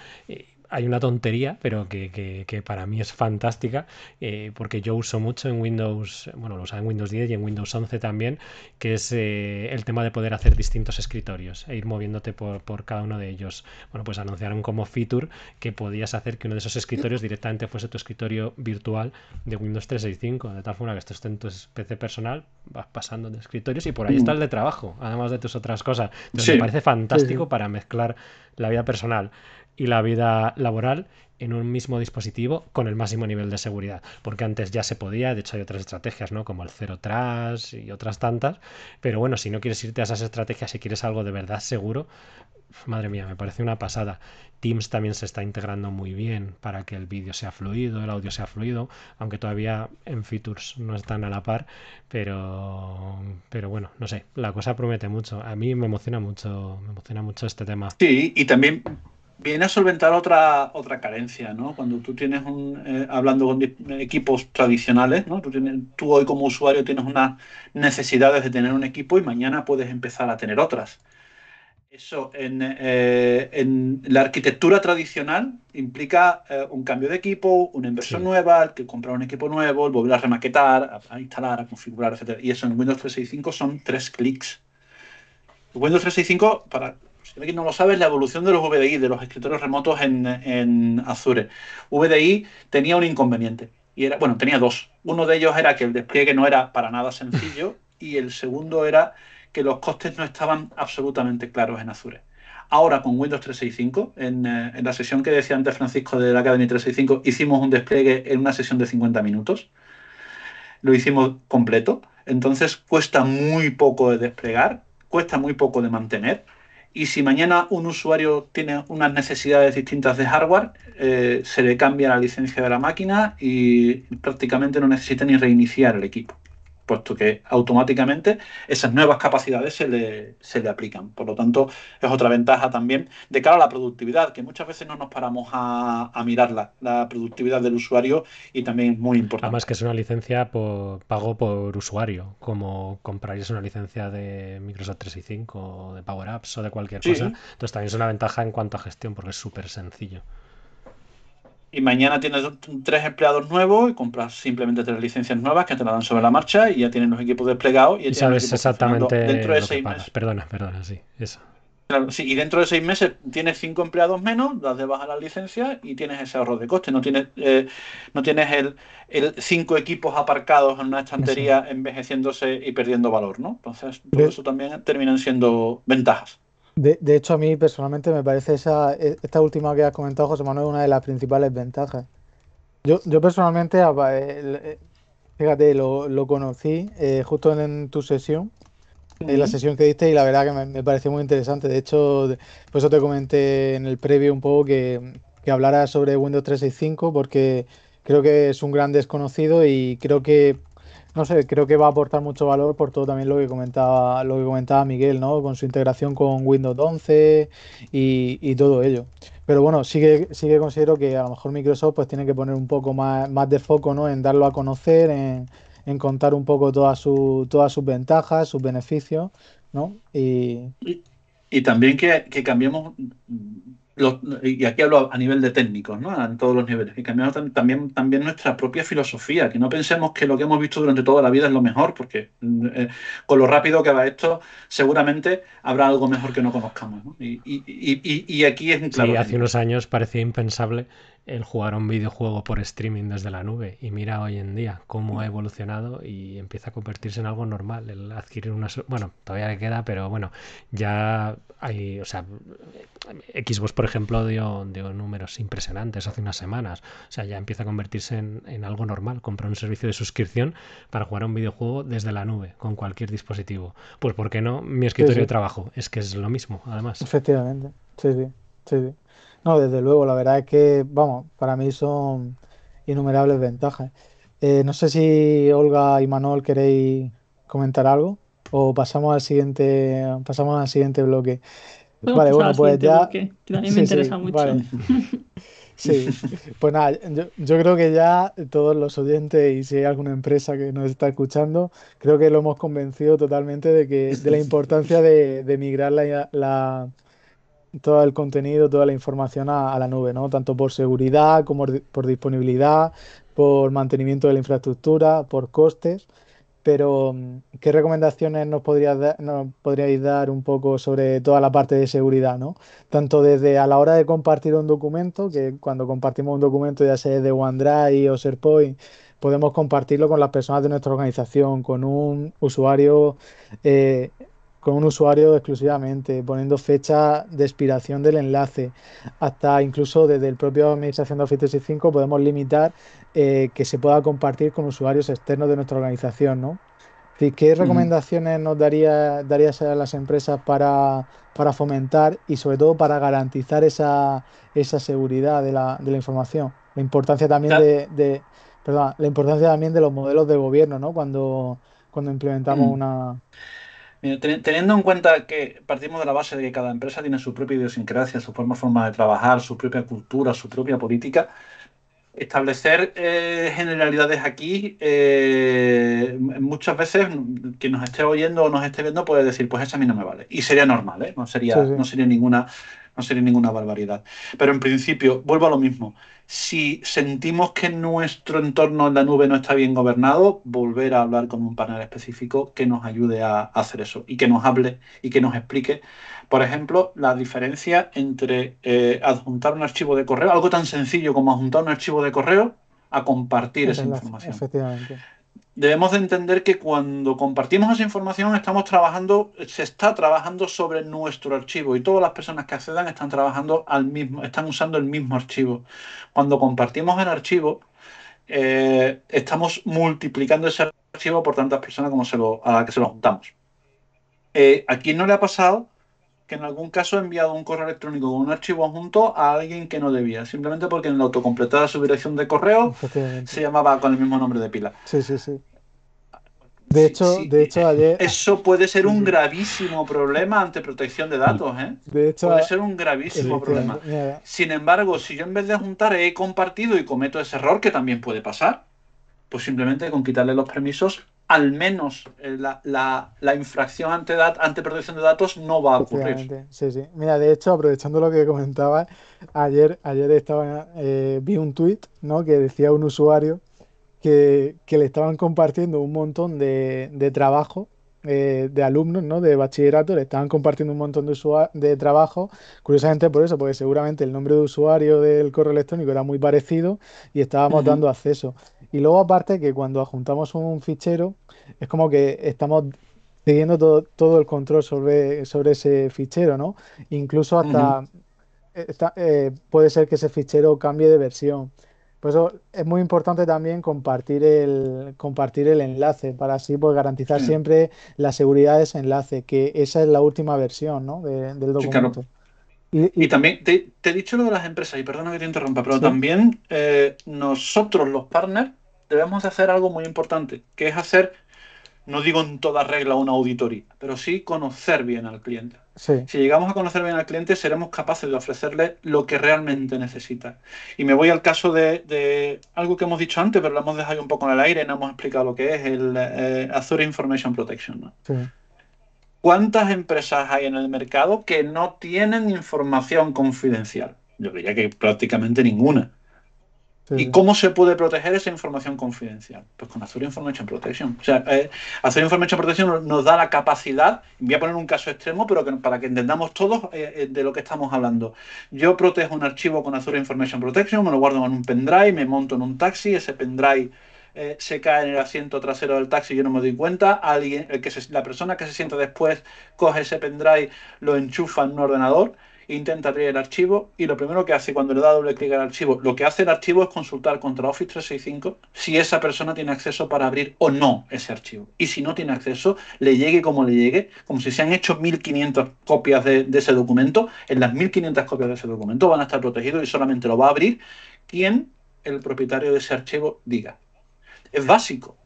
hay una tontería, pero que, que, para mí es fantástica, eh, porque yo uso mucho en Windows, bueno, lo usaba en Windows 10 y en Windows 11 también, que es eh, el tema de poder hacer distintos escritorios e ir moviéndote por, cada uno de ellos. Bueno, pues anunciaron como feature que podías hacer que uno de esos escritorios directamente fuese tu escritorio virtual de Windows 365, de tal forma que estés en tu PC personal, vas pasando de escritorios y por ahí está el de trabajo, además de tus otras cosas. Entonces me parece fantástico para mezclar la vida personal y la vida laboral en un mismo dispositivo con el máximo nivel de seguridad. Porque antes ya se podía, de hecho hay otras estrategias, ¿no? Como el cero y otras tantas. Pero bueno, si no quieres irte a esas estrategias, si quieres algo de verdad seguro, madre mía, me parece una pasada. Teams también se está integrando muy bien para que el vídeo sea fluido, el audio sea fluido, aunque todavía en features no están a la par, pero, pero bueno, no sé, la cosa promete mucho. A mí me emociona mucho, me emociona mucho este tema. Sí, y también viene a solventar otra, otra carencia, ¿no? Cuando tú tienes un, eh, hablando con equipos tradicionales, ¿no? Tú, hoy como usuario tienes unas necesidades de tener un equipo y mañana puedes empezar a tener otras. Eso en, eh, la arquitectura tradicional implica eh, un cambio de equipo, una inversión nueva, el que comprar un equipo nuevo, el volver a remaquetar, a, a instalar, a configurar, etc. Y eso en Windows 365 son tres clics. Windows 365, para si no lo sabes la evolución de los VDI, de los escritores remotos en, Azure. VDI tenía un inconveniente. Y era, bueno, tenía dos. Uno de ellos era que el despliegue no era para nada sencillo y el segundo era que los costes no estaban absolutamente claros en Azure. Ahora con Windows 365, en, eh, en la sesión que decía antes Francisco de la Academy 365, hicimos un despliegue en una sesión de 50 minutos. Lo hicimos completo. Entonces cuesta muy poco de desplegar, cuesta muy poco de mantener y si mañana un usuario tiene unas necesidades distintas de hardware, eh, se le cambia la licencia de la máquina y prácticamente no necesita ni reiniciar el equipo puesto que automáticamente esas nuevas capacidades se le, se le aplican. Por lo tanto, es otra ventaja también de cara a la productividad, que muchas veces no nos paramos a, a mirarla, la productividad del usuario y también muy importante. Además que es una licencia por, pago por usuario, como comprarías una licencia de Microsoft 365 o de Power Apps o de cualquier cosa. Entonces también es una ventaja en cuanto a gestión, porque es súper sencillo y mañana tienes tres empleados nuevos y compras simplemente tres licencias nuevas que te la dan sobre la marcha y ya tienes los equipos desplegados y, y sabes exactamente dentro de seis meses. Perdona, perdona, sí, sí, y dentro de seis meses tienes cinco empleados menos, das de baja la licencia y tienes ese ahorro de coste. No tienes, eh, no tienes el, cinco equipos aparcados en una estantería envejeciéndose y perdiendo valor, ¿no? Entonces, todo eso también terminan siendo ventajas. De, hecho, a mí personalmente me parece esa, e, esta última que has comentado, José Manuel, una de las principales ventajas. Yo, personalmente, eh, eh, fíjate, lo, conocí eh, justo en, tu sesión, en la sesión que diste, y la verdad que me, pareció muy interesante. De hecho, por eso te comenté en el previo un poco que, que hablara sobre Windows 365, porque creo que es un gran desconocido y creo que no sé, creo que va a aportar mucho valor por todo también lo que comentaba, lo que comentaba Miguel, ¿no? Con su integración con Windows 11 y, todo ello. Pero bueno, sí que, sí que considero que a lo mejor Microsoft pues tiene que poner un poco más, más de foco, ¿no? En darlo a conocer, en, contar un poco todas todas sus ventajas, sus beneficios, ¿no? Y, y, y también que, que cambiemos y aquí hablo a nivel de técnicos, ¿no? En todos los niveles, y cambiamos también, también nuestra propia filosofía, que no pensemos que lo que hemos visto durante toda la vida es lo mejor, porque mm, eh, con lo rápido que va esto, seguramente habrá algo mejor que no conozcamos, Y, y, y, aquí es claro. hace unos años parecía impensable el jugar un videojuego por streaming desde la nube. Y mira hoy en día cómo ha evolucionado y empieza a convertirse en algo normal. El adquirir una. Bueno, todavía le queda, pero bueno, ya hay. O sea, Xbox, por ejemplo, dio, dio números impresionantes hace unas semanas. O sea, ya empieza a convertirse en, algo normal. Comprar un servicio de suscripción para jugar a un videojuego desde la nube, con cualquier dispositivo. Pues, ¿por qué no? Mi escritorio de trabajo. Es que es lo mismo, además. Efectivamente. Sí, sí. Sí, sí. No, desde luego, la verdad es que, vamos, para mí son innumerables ventajas. Eh, no sé si Olga y Manuel queréis comentar algo o pasamos al siguiente, pasamos al siguiente bloque. vale, bueno, pues ya. interesa mucho. Sí, pues nada, yo, creo que ya todos los oyentes y si hay alguna empresa que nos está escuchando, creo que lo hemos convencido totalmente de que de la importancia de, de migrar la, todo el contenido, toda la información a, la nube, ¿no? Tanto por seguridad como por disponibilidad, por mantenimiento de la infraestructura, por costes. Pero, mm, ¿qué recomendaciones nos, podrías dar? nos podríais dar un poco sobre toda la parte de seguridad, ¿no? Tanto desde a la hora de compartir un documento, que cuando compartimos un documento, ya sea de OneDrive o SharePoint, podemos compartirlo con las personas de nuestra organización, con un usuario eh, con un usuario exclusivamente, poniendo fecha de expiración del enlace, hasta incluso desde el propio administración de Office 365 podemos limitar eh, que se pueda compartir con usuarios externos de nuestra organización, ¿no? ¿Qué recomendaciones nos daría, darías a las empresas para, fomentar y sobre todo para garantizar esa, seguridad de la, información? La importancia también de, la importancia también de los modelos de gobierno, ¿no? Cuando, cuando implementamos mm. una Teniendo en cuenta que partimos de la base de que cada empresa tiene su propia idiosincrasia, su forma, forma de trabajar, su propia cultura, su propia política, establecer eh, generalidades aquí, eh, muchas veces quien nos esté oyendo o nos esté viendo puede decir, pues esa a mí no me vale. Y sería normal, ¿eh? no, sería, no sería ninguna no sería ninguna barbaridad. Pero en principio, vuelvo a lo mismo. Si sentimos que nuestro entorno en la nube no está bien gobernado, volver a hablar con un panel específico que nos ayude a hacer eso y que nos hable y que nos explique, por ejemplo, la diferencia entre eh, adjuntar un archivo de correo, algo tan sencillo como adjuntar un archivo de correo, a compartir esa información. Efectivamente debemos de entender que cuando compartimos esa información estamos trabajando, se está trabajando sobre nuestro archivo y todas las personas que accedan están trabajando al mismo, están usando el mismo archivo. Cuando compartimos el archivo, eh, estamos multiplicando ese archivo por tantas personas como se lo, a las que se lo juntamos. Eh, aquí ¿A no le ha pasado en algún caso he enviado un correo electrónico con un archivo adjunto a alguien que no debía, simplemente porque en la autocompletada su dirección de correo se llamaba con el mismo nombre de pila. Sí, sí, sí. De hecho, de hecho eh, ayer... Eso puede ser un gravísimo problema ante protección de datos, ¿eh? De hecho, puede ser un gravísimo problema. Sin embargo, si yo en vez de juntar he compartido y cometo ese error, que también puede pasar, pues simplemente con quitarle los permisos al menos eh, la, infracción ante, ante protección de datos no va a ocurrir. Sí, sí. Mira, de hecho, aprovechando lo que comentaba, ayer, ayer estaba, eh, vi un tweet ¿no? que decía un usuario que, le estaban compartiendo un montón de, trabajo eh, de alumnos ¿no? de bachillerato, le estaban compartiendo un montón de, de trabajo, curiosamente por eso, porque seguramente el nombre de usuario del correo electrónico era muy parecido y estábamos dando acceso. Y luego aparte que cuando ajuntamos un fichero, es como que estamos teniendo todo, el control sobre, sobre ese fichero, ¿no? Incluso hasta eh, puede ser que ese fichero cambie de versión. Por eso es muy importante también compartir el, compartir el enlace para así pues, garantizar siempre la seguridad de ese enlace, que esa es la última versión ¿no? del documento. y, también te, he dicho lo de las empresas, y perdona que te interrumpa, pero también eh, nosotros los partners debemos de hacer algo muy importante, que es hacer, no digo en toda regla una auditoría, pero sí conocer bien al cliente. Si llegamos a conocer bien al cliente, seremos capaces de ofrecerle lo que realmente necesita. Y me voy al caso de, algo que hemos dicho antes, pero lo hemos dejado un poco en el aire no hemos explicado lo que es el eh, Azure Information Protection. ¿Cuántas empresas hay en el mercado que no tienen información confidencial? Yo diría que prácticamente ninguna. ¿Y cómo se puede proteger esa información confidencial? Pues con Azure Information Protection. O sea, eh, Azure Information Protection nos da la capacidad, voy a poner un caso extremo, pero para que entendamos todos eh, eh, de lo que estamos hablando. Yo protejo un archivo con Azure Information Protection, me lo guardo en un pendrive, me monto en un taxi, ese pendrive se cae en el asiento trasero del taxi yo no me doy cuenta. Alguien, la persona que se sienta después coge ese pendrive, lo enchufa en un ordenador intenta abrir el archivo y lo primero que hace cuando le da doble clic al archivo, lo que hace el archivo es consultar contra Office 365 si esa persona tiene acceso para abrir o no ese archivo. Y si no tiene acceso, le llegue como le llegue, como si se han hecho 1500 copias de, ese documento, en las 1500 copias de ese documento van a estar protegidos y solamente lo va a abrir quien el propietario de ese archivo diga. Es básico,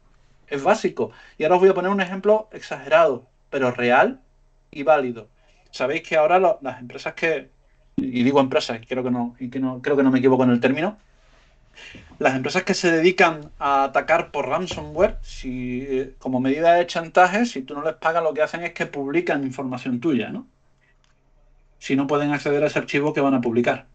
es básico. Y ahora os voy a poner un ejemplo exagerado, pero real y válido sabéis que ahora las empresas que, y digo empresas, creo que, no, y no, creo que no me equivoco en el término, las empresas que se dedican a atacar por ransomware, si, eh, como medida de chantaje, si tú no les pagas, lo que hacen es que publican información tuya, ¿no? Si no pueden acceder a ese archivo que van a publicar.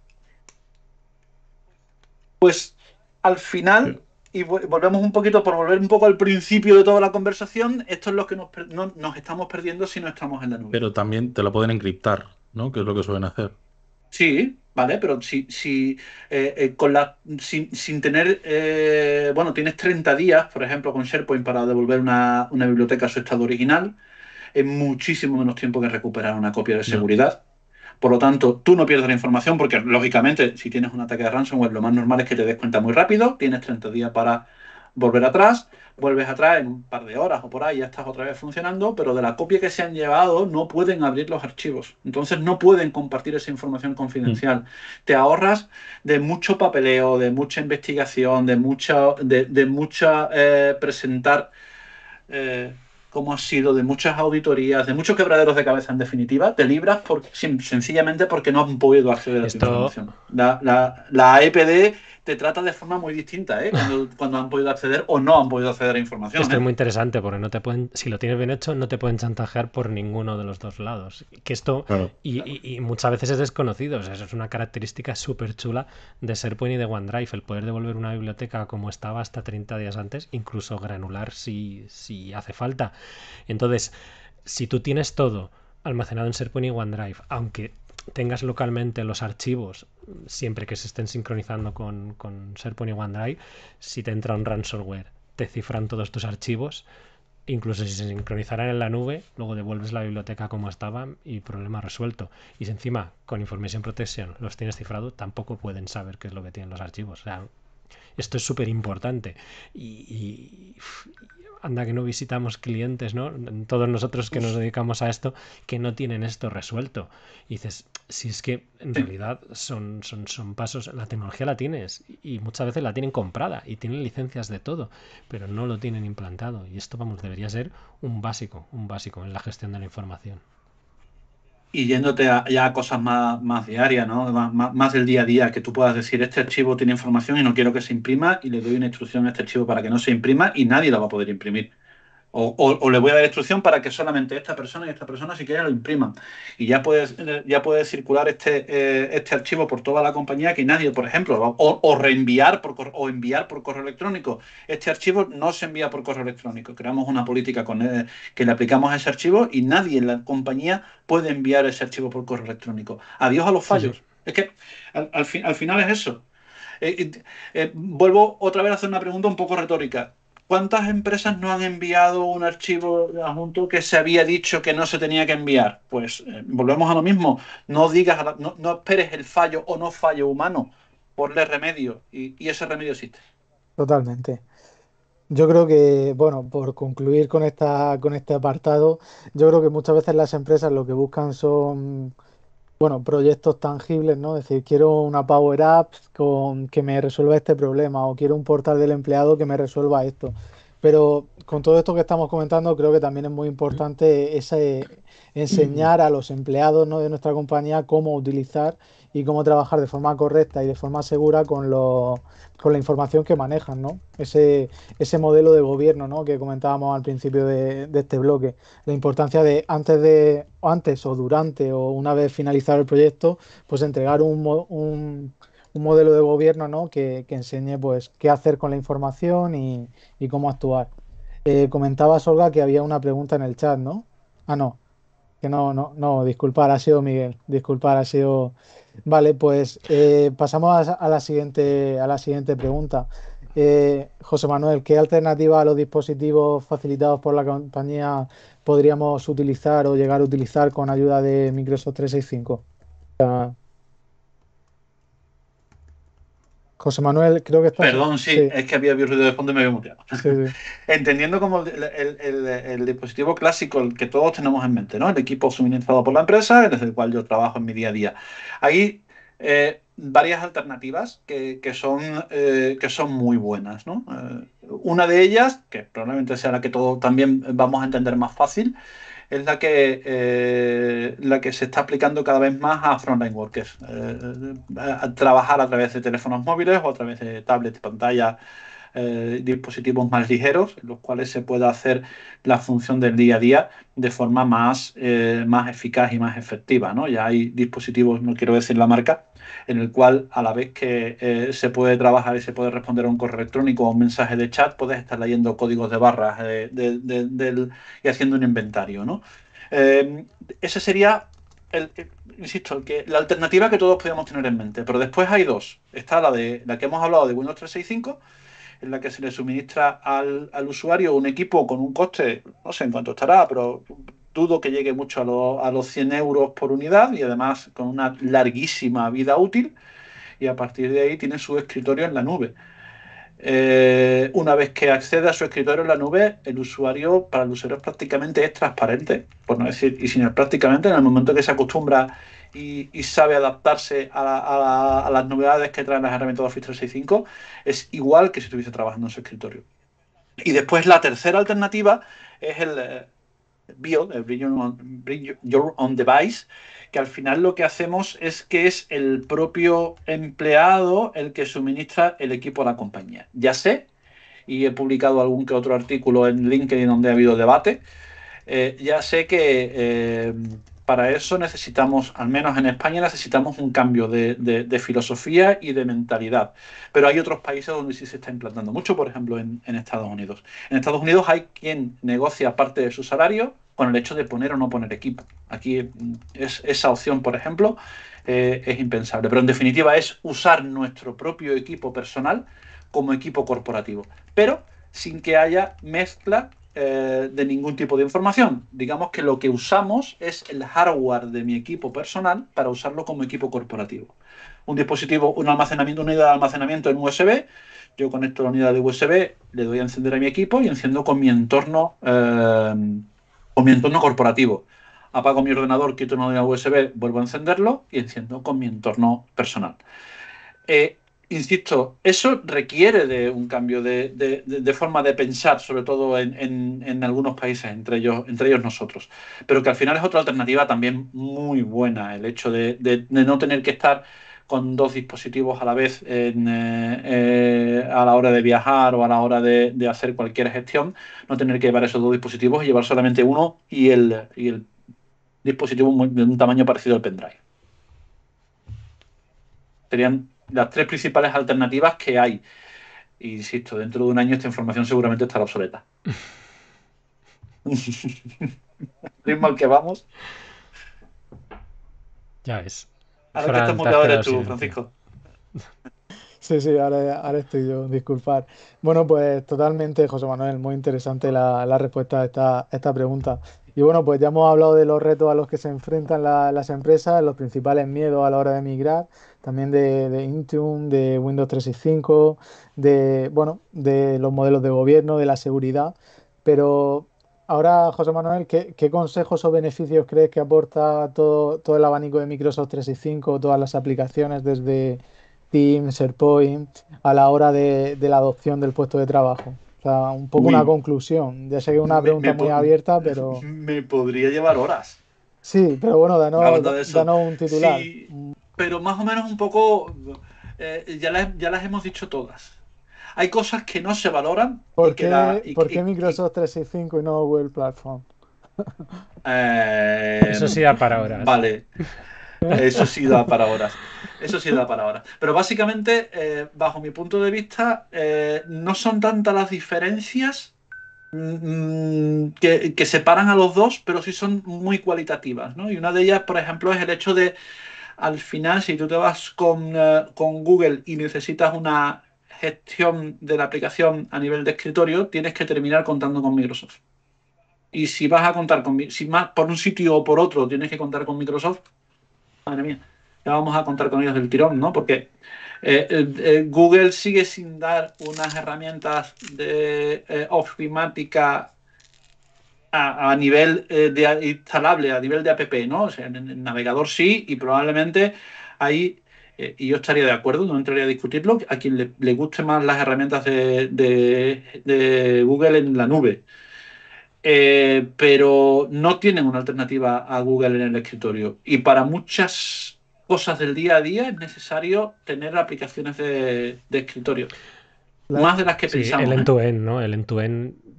Pues al final, y volvemos un poquito, por volver un poco al principio de toda la conversación, esto es lo que nos, nos estamos perdiendo si no estamos en la nube. Pero también te lo pueden encriptar, ¿no? Que es lo que suelen hacer. Sí, ¿vale? Pero si, si eh, eh, con la, sin, tener, eh, bueno, tienes 30 días, por ejemplo, con SharePoint para devolver una, biblioteca a su estado original, es muchísimo menos tiempo que recuperar una copia de seguridad. Por lo tanto, tú no pierdes la información porque, lógicamente, si tienes un ataque de ransomware, lo más normal es que te des cuenta muy rápido, tienes 30 días para volver atrás, vuelves atrás en un par de horas o por ahí, ya estás otra vez funcionando, pero de la copia que se han llevado no pueden abrir los archivos. Entonces no pueden compartir esa información confidencial. Mm. Te ahorras de mucho papeleo, de mucha investigación, de mucha, de, mucha eh, presentar. Eh, como ha sido de muchas auditorías, de muchos quebraderos de cabeza en definitiva, te libras por, sencillamente porque no han podido acceder a la información. La, la EPD te trata de forma muy distinta, ¿eh? Cuando, han podido acceder o no han podido acceder a información. Esto ¿eh? es muy interesante porque no te pueden, si lo tienes bien hecho, no te pueden chantajear por ninguno de los dos lados. Que esto, Y, muchas veces es desconocido, eso es una característica súper chula de SharePoint y de OneDrive, el poder devolver una biblioteca como estaba hasta 30 días antes, incluso granular si, si hace falta. Entonces, si tú tienes todo almacenado en SharePoint y OneDrive, aunque tengas localmente los archivos, siempre que se estén sincronizando con, con SharePoint y OneDrive, si te entra un ransomware, te cifran todos tus archivos, incluso si se sincronizaran en la nube, luego devuelves la biblioteca como estaba y problema resuelto. Y si encima con Information Protection los tienes cifrado, tampoco pueden saber qué es lo que tienen los archivos. O sea, esto es súper importante. y, anda que no visitamos clientes, ¿no? Todos nosotros que nos dedicamos a esto, que no tienen esto resuelto. Y dices, si es que en realidad son, son, son pasos, la tecnología la tienes y muchas veces la tienen comprada y tienen licencias de todo, pero no lo tienen implantado. Y esto, vamos, debería ser un básico, un básico en la gestión de la información y yéndote a, ya a cosas más, más diarias, ¿no? Más, más, del día a día, que tú puedas decir, este archivo tiene información y no quiero que se imprima y le doy una instrucción a este archivo para que no se imprima y nadie la va a poder imprimir. O, le voy a dar instrucción para que solamente esta persona y esta persona si quieren lo impriman. Y ya puedes ya puede circular este, eh, este archivo por toda la compañía que nadie, por ejemplo, o, reenviar por, o enviar por correo electrónico. Este archivo no se envía por correo electrónico. Creamos una política eh, que le aplicamos a ese archivo y nadie en la compañía puede enviar ese archivo por correo electrónico. Adiós a los fallos. Es que al, al final es eso. Eh, vuelvo otra vez a hacer una pregunta un poco retórica. ¿cuántas empresas no han enviado un archivo adjunto que se había dicho que no se tenía que enviar? Pues eh, volvemos a lo mismo, no digas, no, esperes el fallo o no fallo humano, ponle remedio y, ese remedio existe. Totalmente. Yo creo que, bueno, por concluir con, esta, con este apartado, yo creo que muchas veces las empresas lo que buscan son bueno, proyectos tangibles, ¿no? Es decir, quiero una Power App que me resuelva este problema o quiero un portal del empleado que me resuelva esto. Pero con todo esto que estamos comentando, creo que también es muy importante ese, enseñar a los empleados de nuestra compañía cómo utilizar y cómo trabajar de forma correcta y de forma segura con los con la información que manejan, ¿no? Ese, ese modelo de gobierno, ¿no? Que comentábamos al principio de, este bloque, la importancia de antes de, o antes o durante o una vez finalizado el proyecto, pues entregar un, un, modelo de gobierno, ¿no? Que, enseñe, pues, qué hacer con la información y, cómo actuar. Eh, comentaba Solga que había una pregunta en el chat, ¿no? Ah, no. Que no, no, no, disculpar, ha sido Miguel. Disculpar, ha sido Vale, pues eh, pasamos a, la siguiente, a la siguiente pregunta. Eh, José Manuel, ¿qué alternativa a los dispositivos facilitados por la compañía podríamos utilizar o llegar a utilizar con ayuda de Microsoft 365? José Manuel, creo que está. Perdón, sí, es que había habido ruido de fondo y me había muteado. Entendiendo como el, dispositivo clásico, el que todos tenemos en mente, ¿no? El equipo suministrado por la empresa, desde el cual yo trabajo en mi día a día. hay eh, varias alternativas que, que son, eh, que son muy buenas, eh, una de ellas, que probablemente sea la que todos también vamos a entender más fácil, es la que, eh, la que se está aplicando cada vez más a frontline workers. Eh, eh, a trabajar a través de teléfonos móviles o a través de tablets, pantalla eh, dispositivos más ligeros, en los cuales se pueda hacer la función del día a día de forma más, eh, más eficaz y más efectiva. Ya hay dispositivos, no quiero decir la marca, en el cual a la vez que eh, se puede trabajar y se puede responder a un correo electrónico o un mensaje de chat, puedes estar leyendo códigos de barras y haciendo un inventario. ¿no? Em, ese sería insisto, que, la alternativa que todos podíamos tener en mente. Pero después hay dos. Está la de la que hemos hablado de Windows 365 en la que se le suministra al, usuario un equipo con un coste, no sé en cuánto estará, pero dudo que llegue mucho a, los 100 euros por unidad y además con una larguísima vida útil y a partir de ahí tiene su escritorio en la nube. Eh, una vez que accede a su escritorio en la nube, el usuario, para el usuario prácticamente es transparente, por no decir, y sin el prácticamente, en el momento que se acostumbra y, sabe adaptarse a, las novedades que traen las herramientas Office 365, es igual que si estuviese trabajando en su escritorio. Y después la tercera alternativa es el eh, BIO, el bring your, own, device, que al final lo que hacemos es que es el propio empleado el que suministra el equipo a la compañía. Ya sé, y he publicado algún que otro artículo en LinkedIn donde ha habido debate, eh, ya sé que... Eh, para eso necesitamos, al menos en España, necesitamos un cambio de, filosofía y de mentalidad. Pero hay otros países donde sí se está implantando mucho, por ejemplo, en, Estados Unidos. En Estados Unidos hay quien negocia parte de su salario con el hecho de poner o no poner equipo. Aquí mm, es, esa opción, por ejemplo, eh, es impensable. Pero en definitiva es usar nuestro propio equipo personal como equipo corporativo, pero sin que haya mezcla eh, de ningún tipo de información. Digamos que lo que usamos es el hardware de mi equipo personal para usarlo como equipo corporativo. Un dispositivo, un almacenamiento, una unidad de almacenamiento en USB. Yo conecto la unidad de USB, le doy a encender a mi equipo y enciendo con mi entorno, eh, con mi entorno corporativo apago mi ordenador, quito una unidad USB, vuelvo a encenderlo y enciendo con mi entorno personal. Eh, insisto, eso requiere de un cambio de, forma de pensar, sobre todo en, algunos países, entre ellos, entre ellos nosotros. Pero que al final es otra alternativa también muy buena, el hecho de, no tener que estar con dos dispositivos a la vez eh, eh, a la hora de viajar o a la hora de, hacer cualquier gestión, no tener que llevar esos dos dispositivos y llevar solamente uno y el, y el dispositivo de un tamaño parecido al pendrive. Serían las tres principales alternativas que hay. Insisto, dentro de un año esta información seguramente estará obsoleta. ritmo al que vamos. Ya es. Ahora que estás muteado eres tú, Francisco. Sí, sí, ahora, estoy yo, disculpad. Bueno, pues totalmente, José Manuel, muy interesante la, la respuesta a esta, pregunta. Y bueno, pues ya hemos hablado de los retos a los que se enfrentan las empresas, los principales miedos a la hora de migrar, también de, de Intune, de Windows 365, de, bueno, de los modelos de gobierno, de la seguridad. Pero ahora, José Manuel, ¿qué, consejos o beneficios crees que aporta todo, todo el abanico de Microsoft 365, todas las aplicaciones desde Teams, SharePoint, a la hora de, la adopción del puesto de trabajo? O sea, un poco una conclusión. Ya sé que es una pregunta muy abierta, pero... Me podría llevar horas. Sí, pero bueno, danos, danos un titular. Sí, pero más o menos un poco eh, ya, las, ya las hemos dicho todas. Hay cosas que no se valoran. ¿Por qué, y, Microsoft 365 y no Google Platform? Eh, Eso sí da para horas. Vale. Eso sí da para horas. Eso sí da para horas. Pero básicamente, eh, bajo mi punto de vista, no son tantas las diferencias mm, que, que, separan a los dos, pero sí son muy cualitativas. ¿no? Y una de ellas, por ejemplo, es el hecho de al final, si tú te vas eh, con, Google y necesitas una gestión de la aplicación a nivel de escritorio, tienes que terminar contando con Microsoft. Y si vas a contar con, si más por un sitio o por otro tienes que contar con Microsoft, madre mía, ya vamos a contar con ellos del tirón, ¿no? Porque eh, eh, Google sigue sin dar unas herramientas de eh, ofimática a, nivel eh, de, instalable, a nivel de app, ¿no? O sea, en, el navegador sí, y probablemente ahí, eh, y yo estaría de acuerdo, no entraría a discutirlo, a quien le, le guste más las herramientas de, Google en la nube. Eh, pero no tienen una alternativa a Google en el escritorio. Y para muchas cosas del día a día es necesario tener aplicaciones de, escritorio. más de las que sí, El end-to-end, -end, to end no El end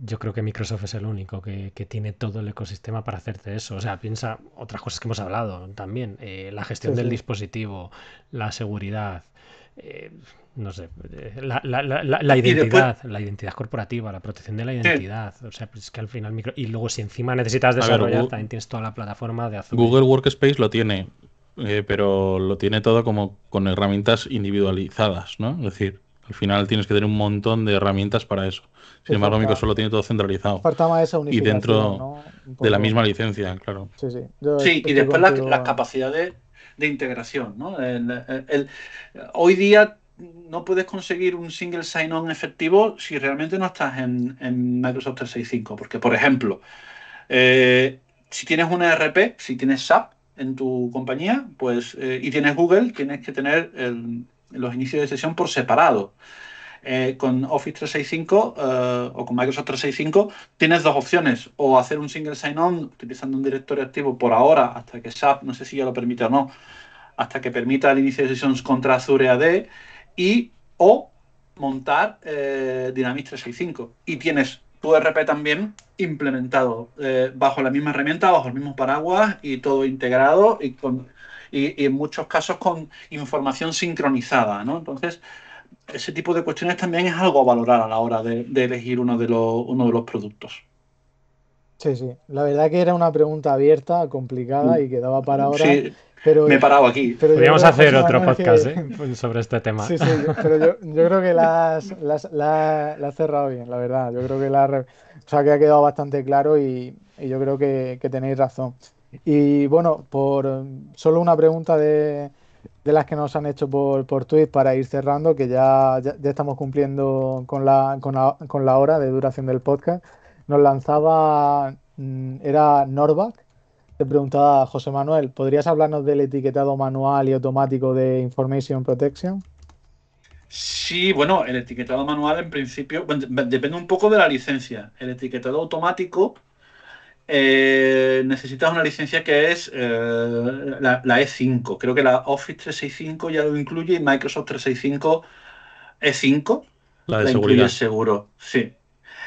yo creo que Microsoft es el único que, tiene todo el ecosistema para hacerte eso. O sea, piensa otras cosas que hemos hablado también, eh, la gestión del dispositivo, la seguridad, eh, no sé, eh, la, identidad, la identidad corporativa, la protección de la identidad. O sea, pues es que al final Y luego si encima necesitas desarrollar, también tienes toda la plataforma de Azure. Google Workspace lo tiene, pero lo tiene todo como con herramientas individualizadas, ¿no? Es decir, al final tienes que tener un montón de herramientas para eso. Sin embargo, Microsoft solo tiene todo centralizado. Falta esa Y dentro de la misma licencia, claro. Sí, sí. sí y después las, capacidades de integración. El, hoy día no puedes conseguir un single sign-on efectivo si realmente no estás en, Microsoft 365. Porque, por ejemplo, eh, si tienes una ERP, si tienes SAP en tu compañía, pues eh, y tienes Google, tienes que tener el los inicios de sesión por separado. Eh, con Office 365 eh, o con Microsoft 365 tienes dos opciones, o hacer un single sign-on utilizando un directorio activo por ahora, hasta que SAP, no sé si ya lo permite o no, hasta que permita el inicio de sesiones contra Azure AD, y o montar eh, Dynamics 365. Y tienes tu e RP también implementado bajo la misma herramienta, bajo el mismo paraguas y todo integrado y con y, en muchos casos con información sincronizada, ¿no? Entonces, ese tipo de cuestiones también es algo a valorar a la hora de, elegir uno de, los, uno de los productos. Sí, sí. La verdad que era una pregunta abierta, complicada mm. y quedaba para ahora. Sí, me he parado aquí. Podríamos hacer otro podcast ¿eh? sobre este tema. Sí, sí, pero yo, creo que la has, las, cerrado bien, la verdad. Yo creo que la, o sea, que ha quedado bastante claro y, yo creo que tenéis razón. Y bueno, por em, solo una pregunta de, las que nos han hecho por, por tweet para ir cerrando, que ya, ya, estamos cumpliendo con la, hora de duración del podcast. Nos lanzaba, mm, era Norback, te preguntaba José Manuel, ¿podrías hablarnos del etiquetado manual y automático de Information Protection? Sí, bueno, el etiquetado manual en principio depende un poco de la licencia. El etiquetado automático eh, necesitas una licencia que es eh, la, E5. Creo que la Office 365 ya lo incluye y Microsoft 365 E5 la, de seguridad. incluye seguro. Sí.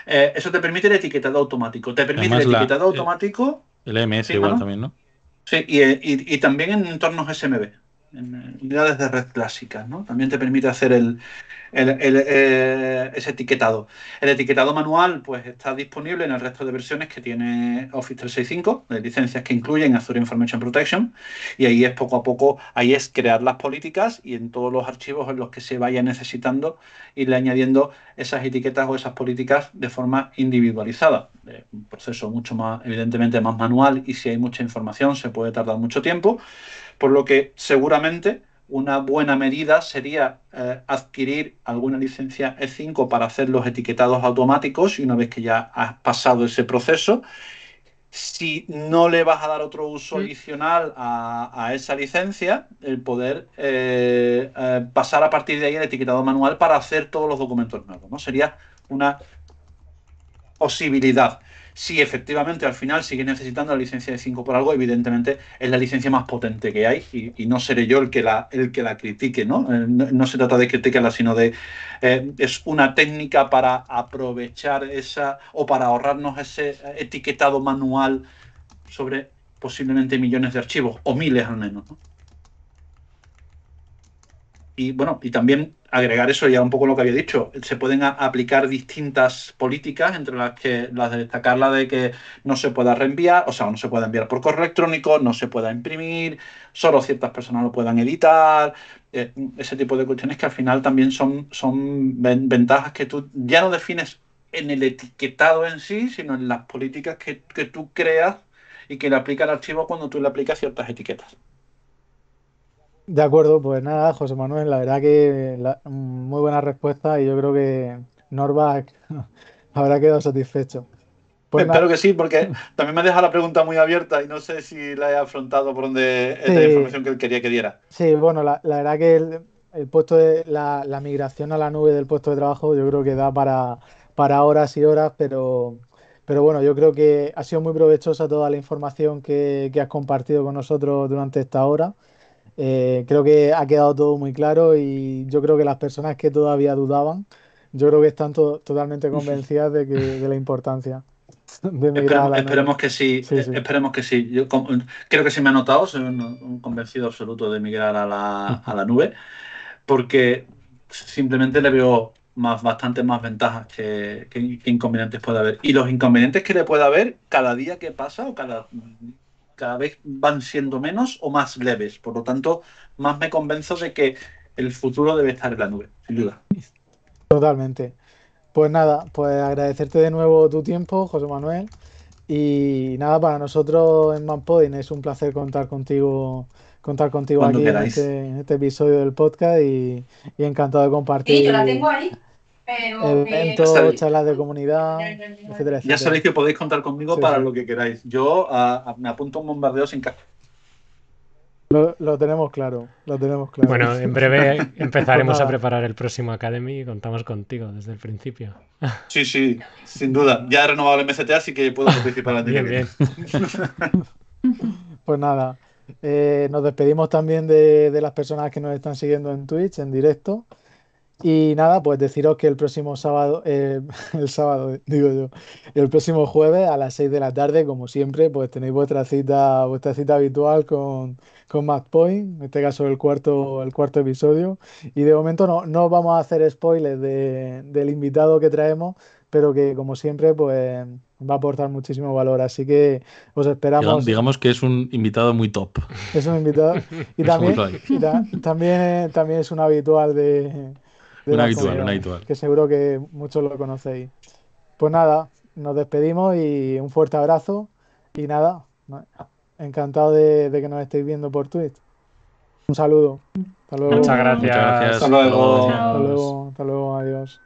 Eh, eso te permite el etiquetado automático. Te permite el etiquetado automático. El, e MS igual también, ¿no? Sí, y, también en entornos SMB en unidades de red clásicas. ¿no? También te permite hacer el, el, eh, ese etiquetado. El etiquetado manual pues, está disponible en el resto de versiones que tiene Office 365, de licencias que incluyen Azure Information Protection, y ahí es poco a poco, ahí es crear las políticas y en todos los archivos en los que se vaya necesitando irle añadiendo esas etiquetas o esas políticas de forma individualizada. un proceso mucho más, evidentemente, más manual y si hay mucha información se puede tardar mucho tiempo. Por lo que seguramente una buena medida sería eh, adquirir alguna licencia E5 para hacer los etiquetados automáticos y una vez que ya has pasado ese proceso, si no le vas a dar otro uso mm. adicional a, esa licencia, el poder eh, eh, pasar a partir de ahí el etiquetado manual para hacer todos los documentos nuevos. ¿no? Sería una posibilidad si efectivamente al final sigue necesitando la licencia de 5 por algo, evidentemente es la licencia más potente que hay y, no seré yo el que la, el que la critique, ¿no? Eh, ¿no? se trata de criticarla, sino de... Eh, es una técnica para aprovechar esa o para ahorrarnos ese eh, etiquetado manual sobre posiblemente millones de archivos o miles al menos, ¿no? Y bueno, y también agregar eso ya un poco lo que había dicho. Se pueden aplicar distintas políticas, entre las que las de destacar la de que no se pueda reenviar, o sea, no se pueda enviar por correo electrónico, no se pueda imprimir, solo ciertas personas lo puedan editar, eh, ese tipo de cuestiones que al final también son, son ventajas que tú ya no defines en el etiquetado en sí, sino en las políticas que, que tú creas y que le aplica el archivo cuando tú le aplicas ciertas etiquetas. De acuerdo, pues nada, José Manuel, la verdad que muy buena respuesta y yo creo que Norbach habrá quedado satisfecho. Pues Espero que sí, porque también me deja la pregunta muy abierta y no sé si la he afrontado por donde es la información que él quería que diera. Sí, bueno, la, verdad que el, puesto de la, migración a la nube del puesto de trabajo yo creo que da para, para horas y horas, pero, pero bueno, yo creo que ha sido muy provechosa toda la información que, que has compartido con nosotros durante esta hora. Eh, creo que ha quedado todo muy claro y yo creo que las personas que todavía dudaban, yo creo que están totalmente convencidas de, que, la importancia. De esperemos, la esperemos que e-, sí, esperemos que sí. Yo creo que sí me ha notado, soy un, convencido absoluto de migrar a la, a la, nube, porque simplemente le veo más, bastante más ventajas que, que inconvenientes puede haber. Y los inconvenientes que le puede haber, cada día que pasa o cada cada vez van siendo menos o más leves. Por lo tanto, más me convenzo de que el futuro debe estar en la nube, sin duda. Totalmente. Pues nada, pues agradecerte de nuevo tu tiempo, José Manuel. Y nada, para nosotros en Manpodin es un placer contar contigo contar contigo aquí este, en este, episodio del podcast y, encantado de compartir. Sí, yo la tengo ahí eventos, charlas de comunidad, etcétera, Ya sabéis que podéis contar conmigo para lo que queráis. Yo ah, ah, me apunto a un bombardeo sin caja. Lo, tenemos claro, lo tenemos claro. Bueno, en breve empezaremos a preparar el próximo Academy y contamos contigo desde el principio. Sí, sí, sin duda. Ya he renovado el MCT, así que puedo participar en bien. pues nada, eh, nos despedimos también de, de las personas que nos están siguiendo en Twitch, en directo. Y nada, pues deciros que el próximo sábado, eh, el sábado, digo yo, el próximo jueves a las 6 de la tarde, como siempre, pues tenéis vuestra cita, vuestra cita habitual con, con Matt Point, en este caso el cuarto, el cuarto episodio. Y de momento no, no vamos a hacer spoilers del invitado que traemos, pero que como siempre, pues va a aportar muchísimo valor. Así que os esperamos. Digamos que es un invitado muy top. Es un invitado. Y también, también, eh, también es un habitual de un habitual, habitual. Que seguro que muchos lo conocéis. Pues nada, nos despedimos y un fuerte abrazo. Y nada, encantado de, que nos estéis viendo por Twitch. Un saludo. Muchas gracias. Hasta, Hasta luego. Hasta luego. Adiós.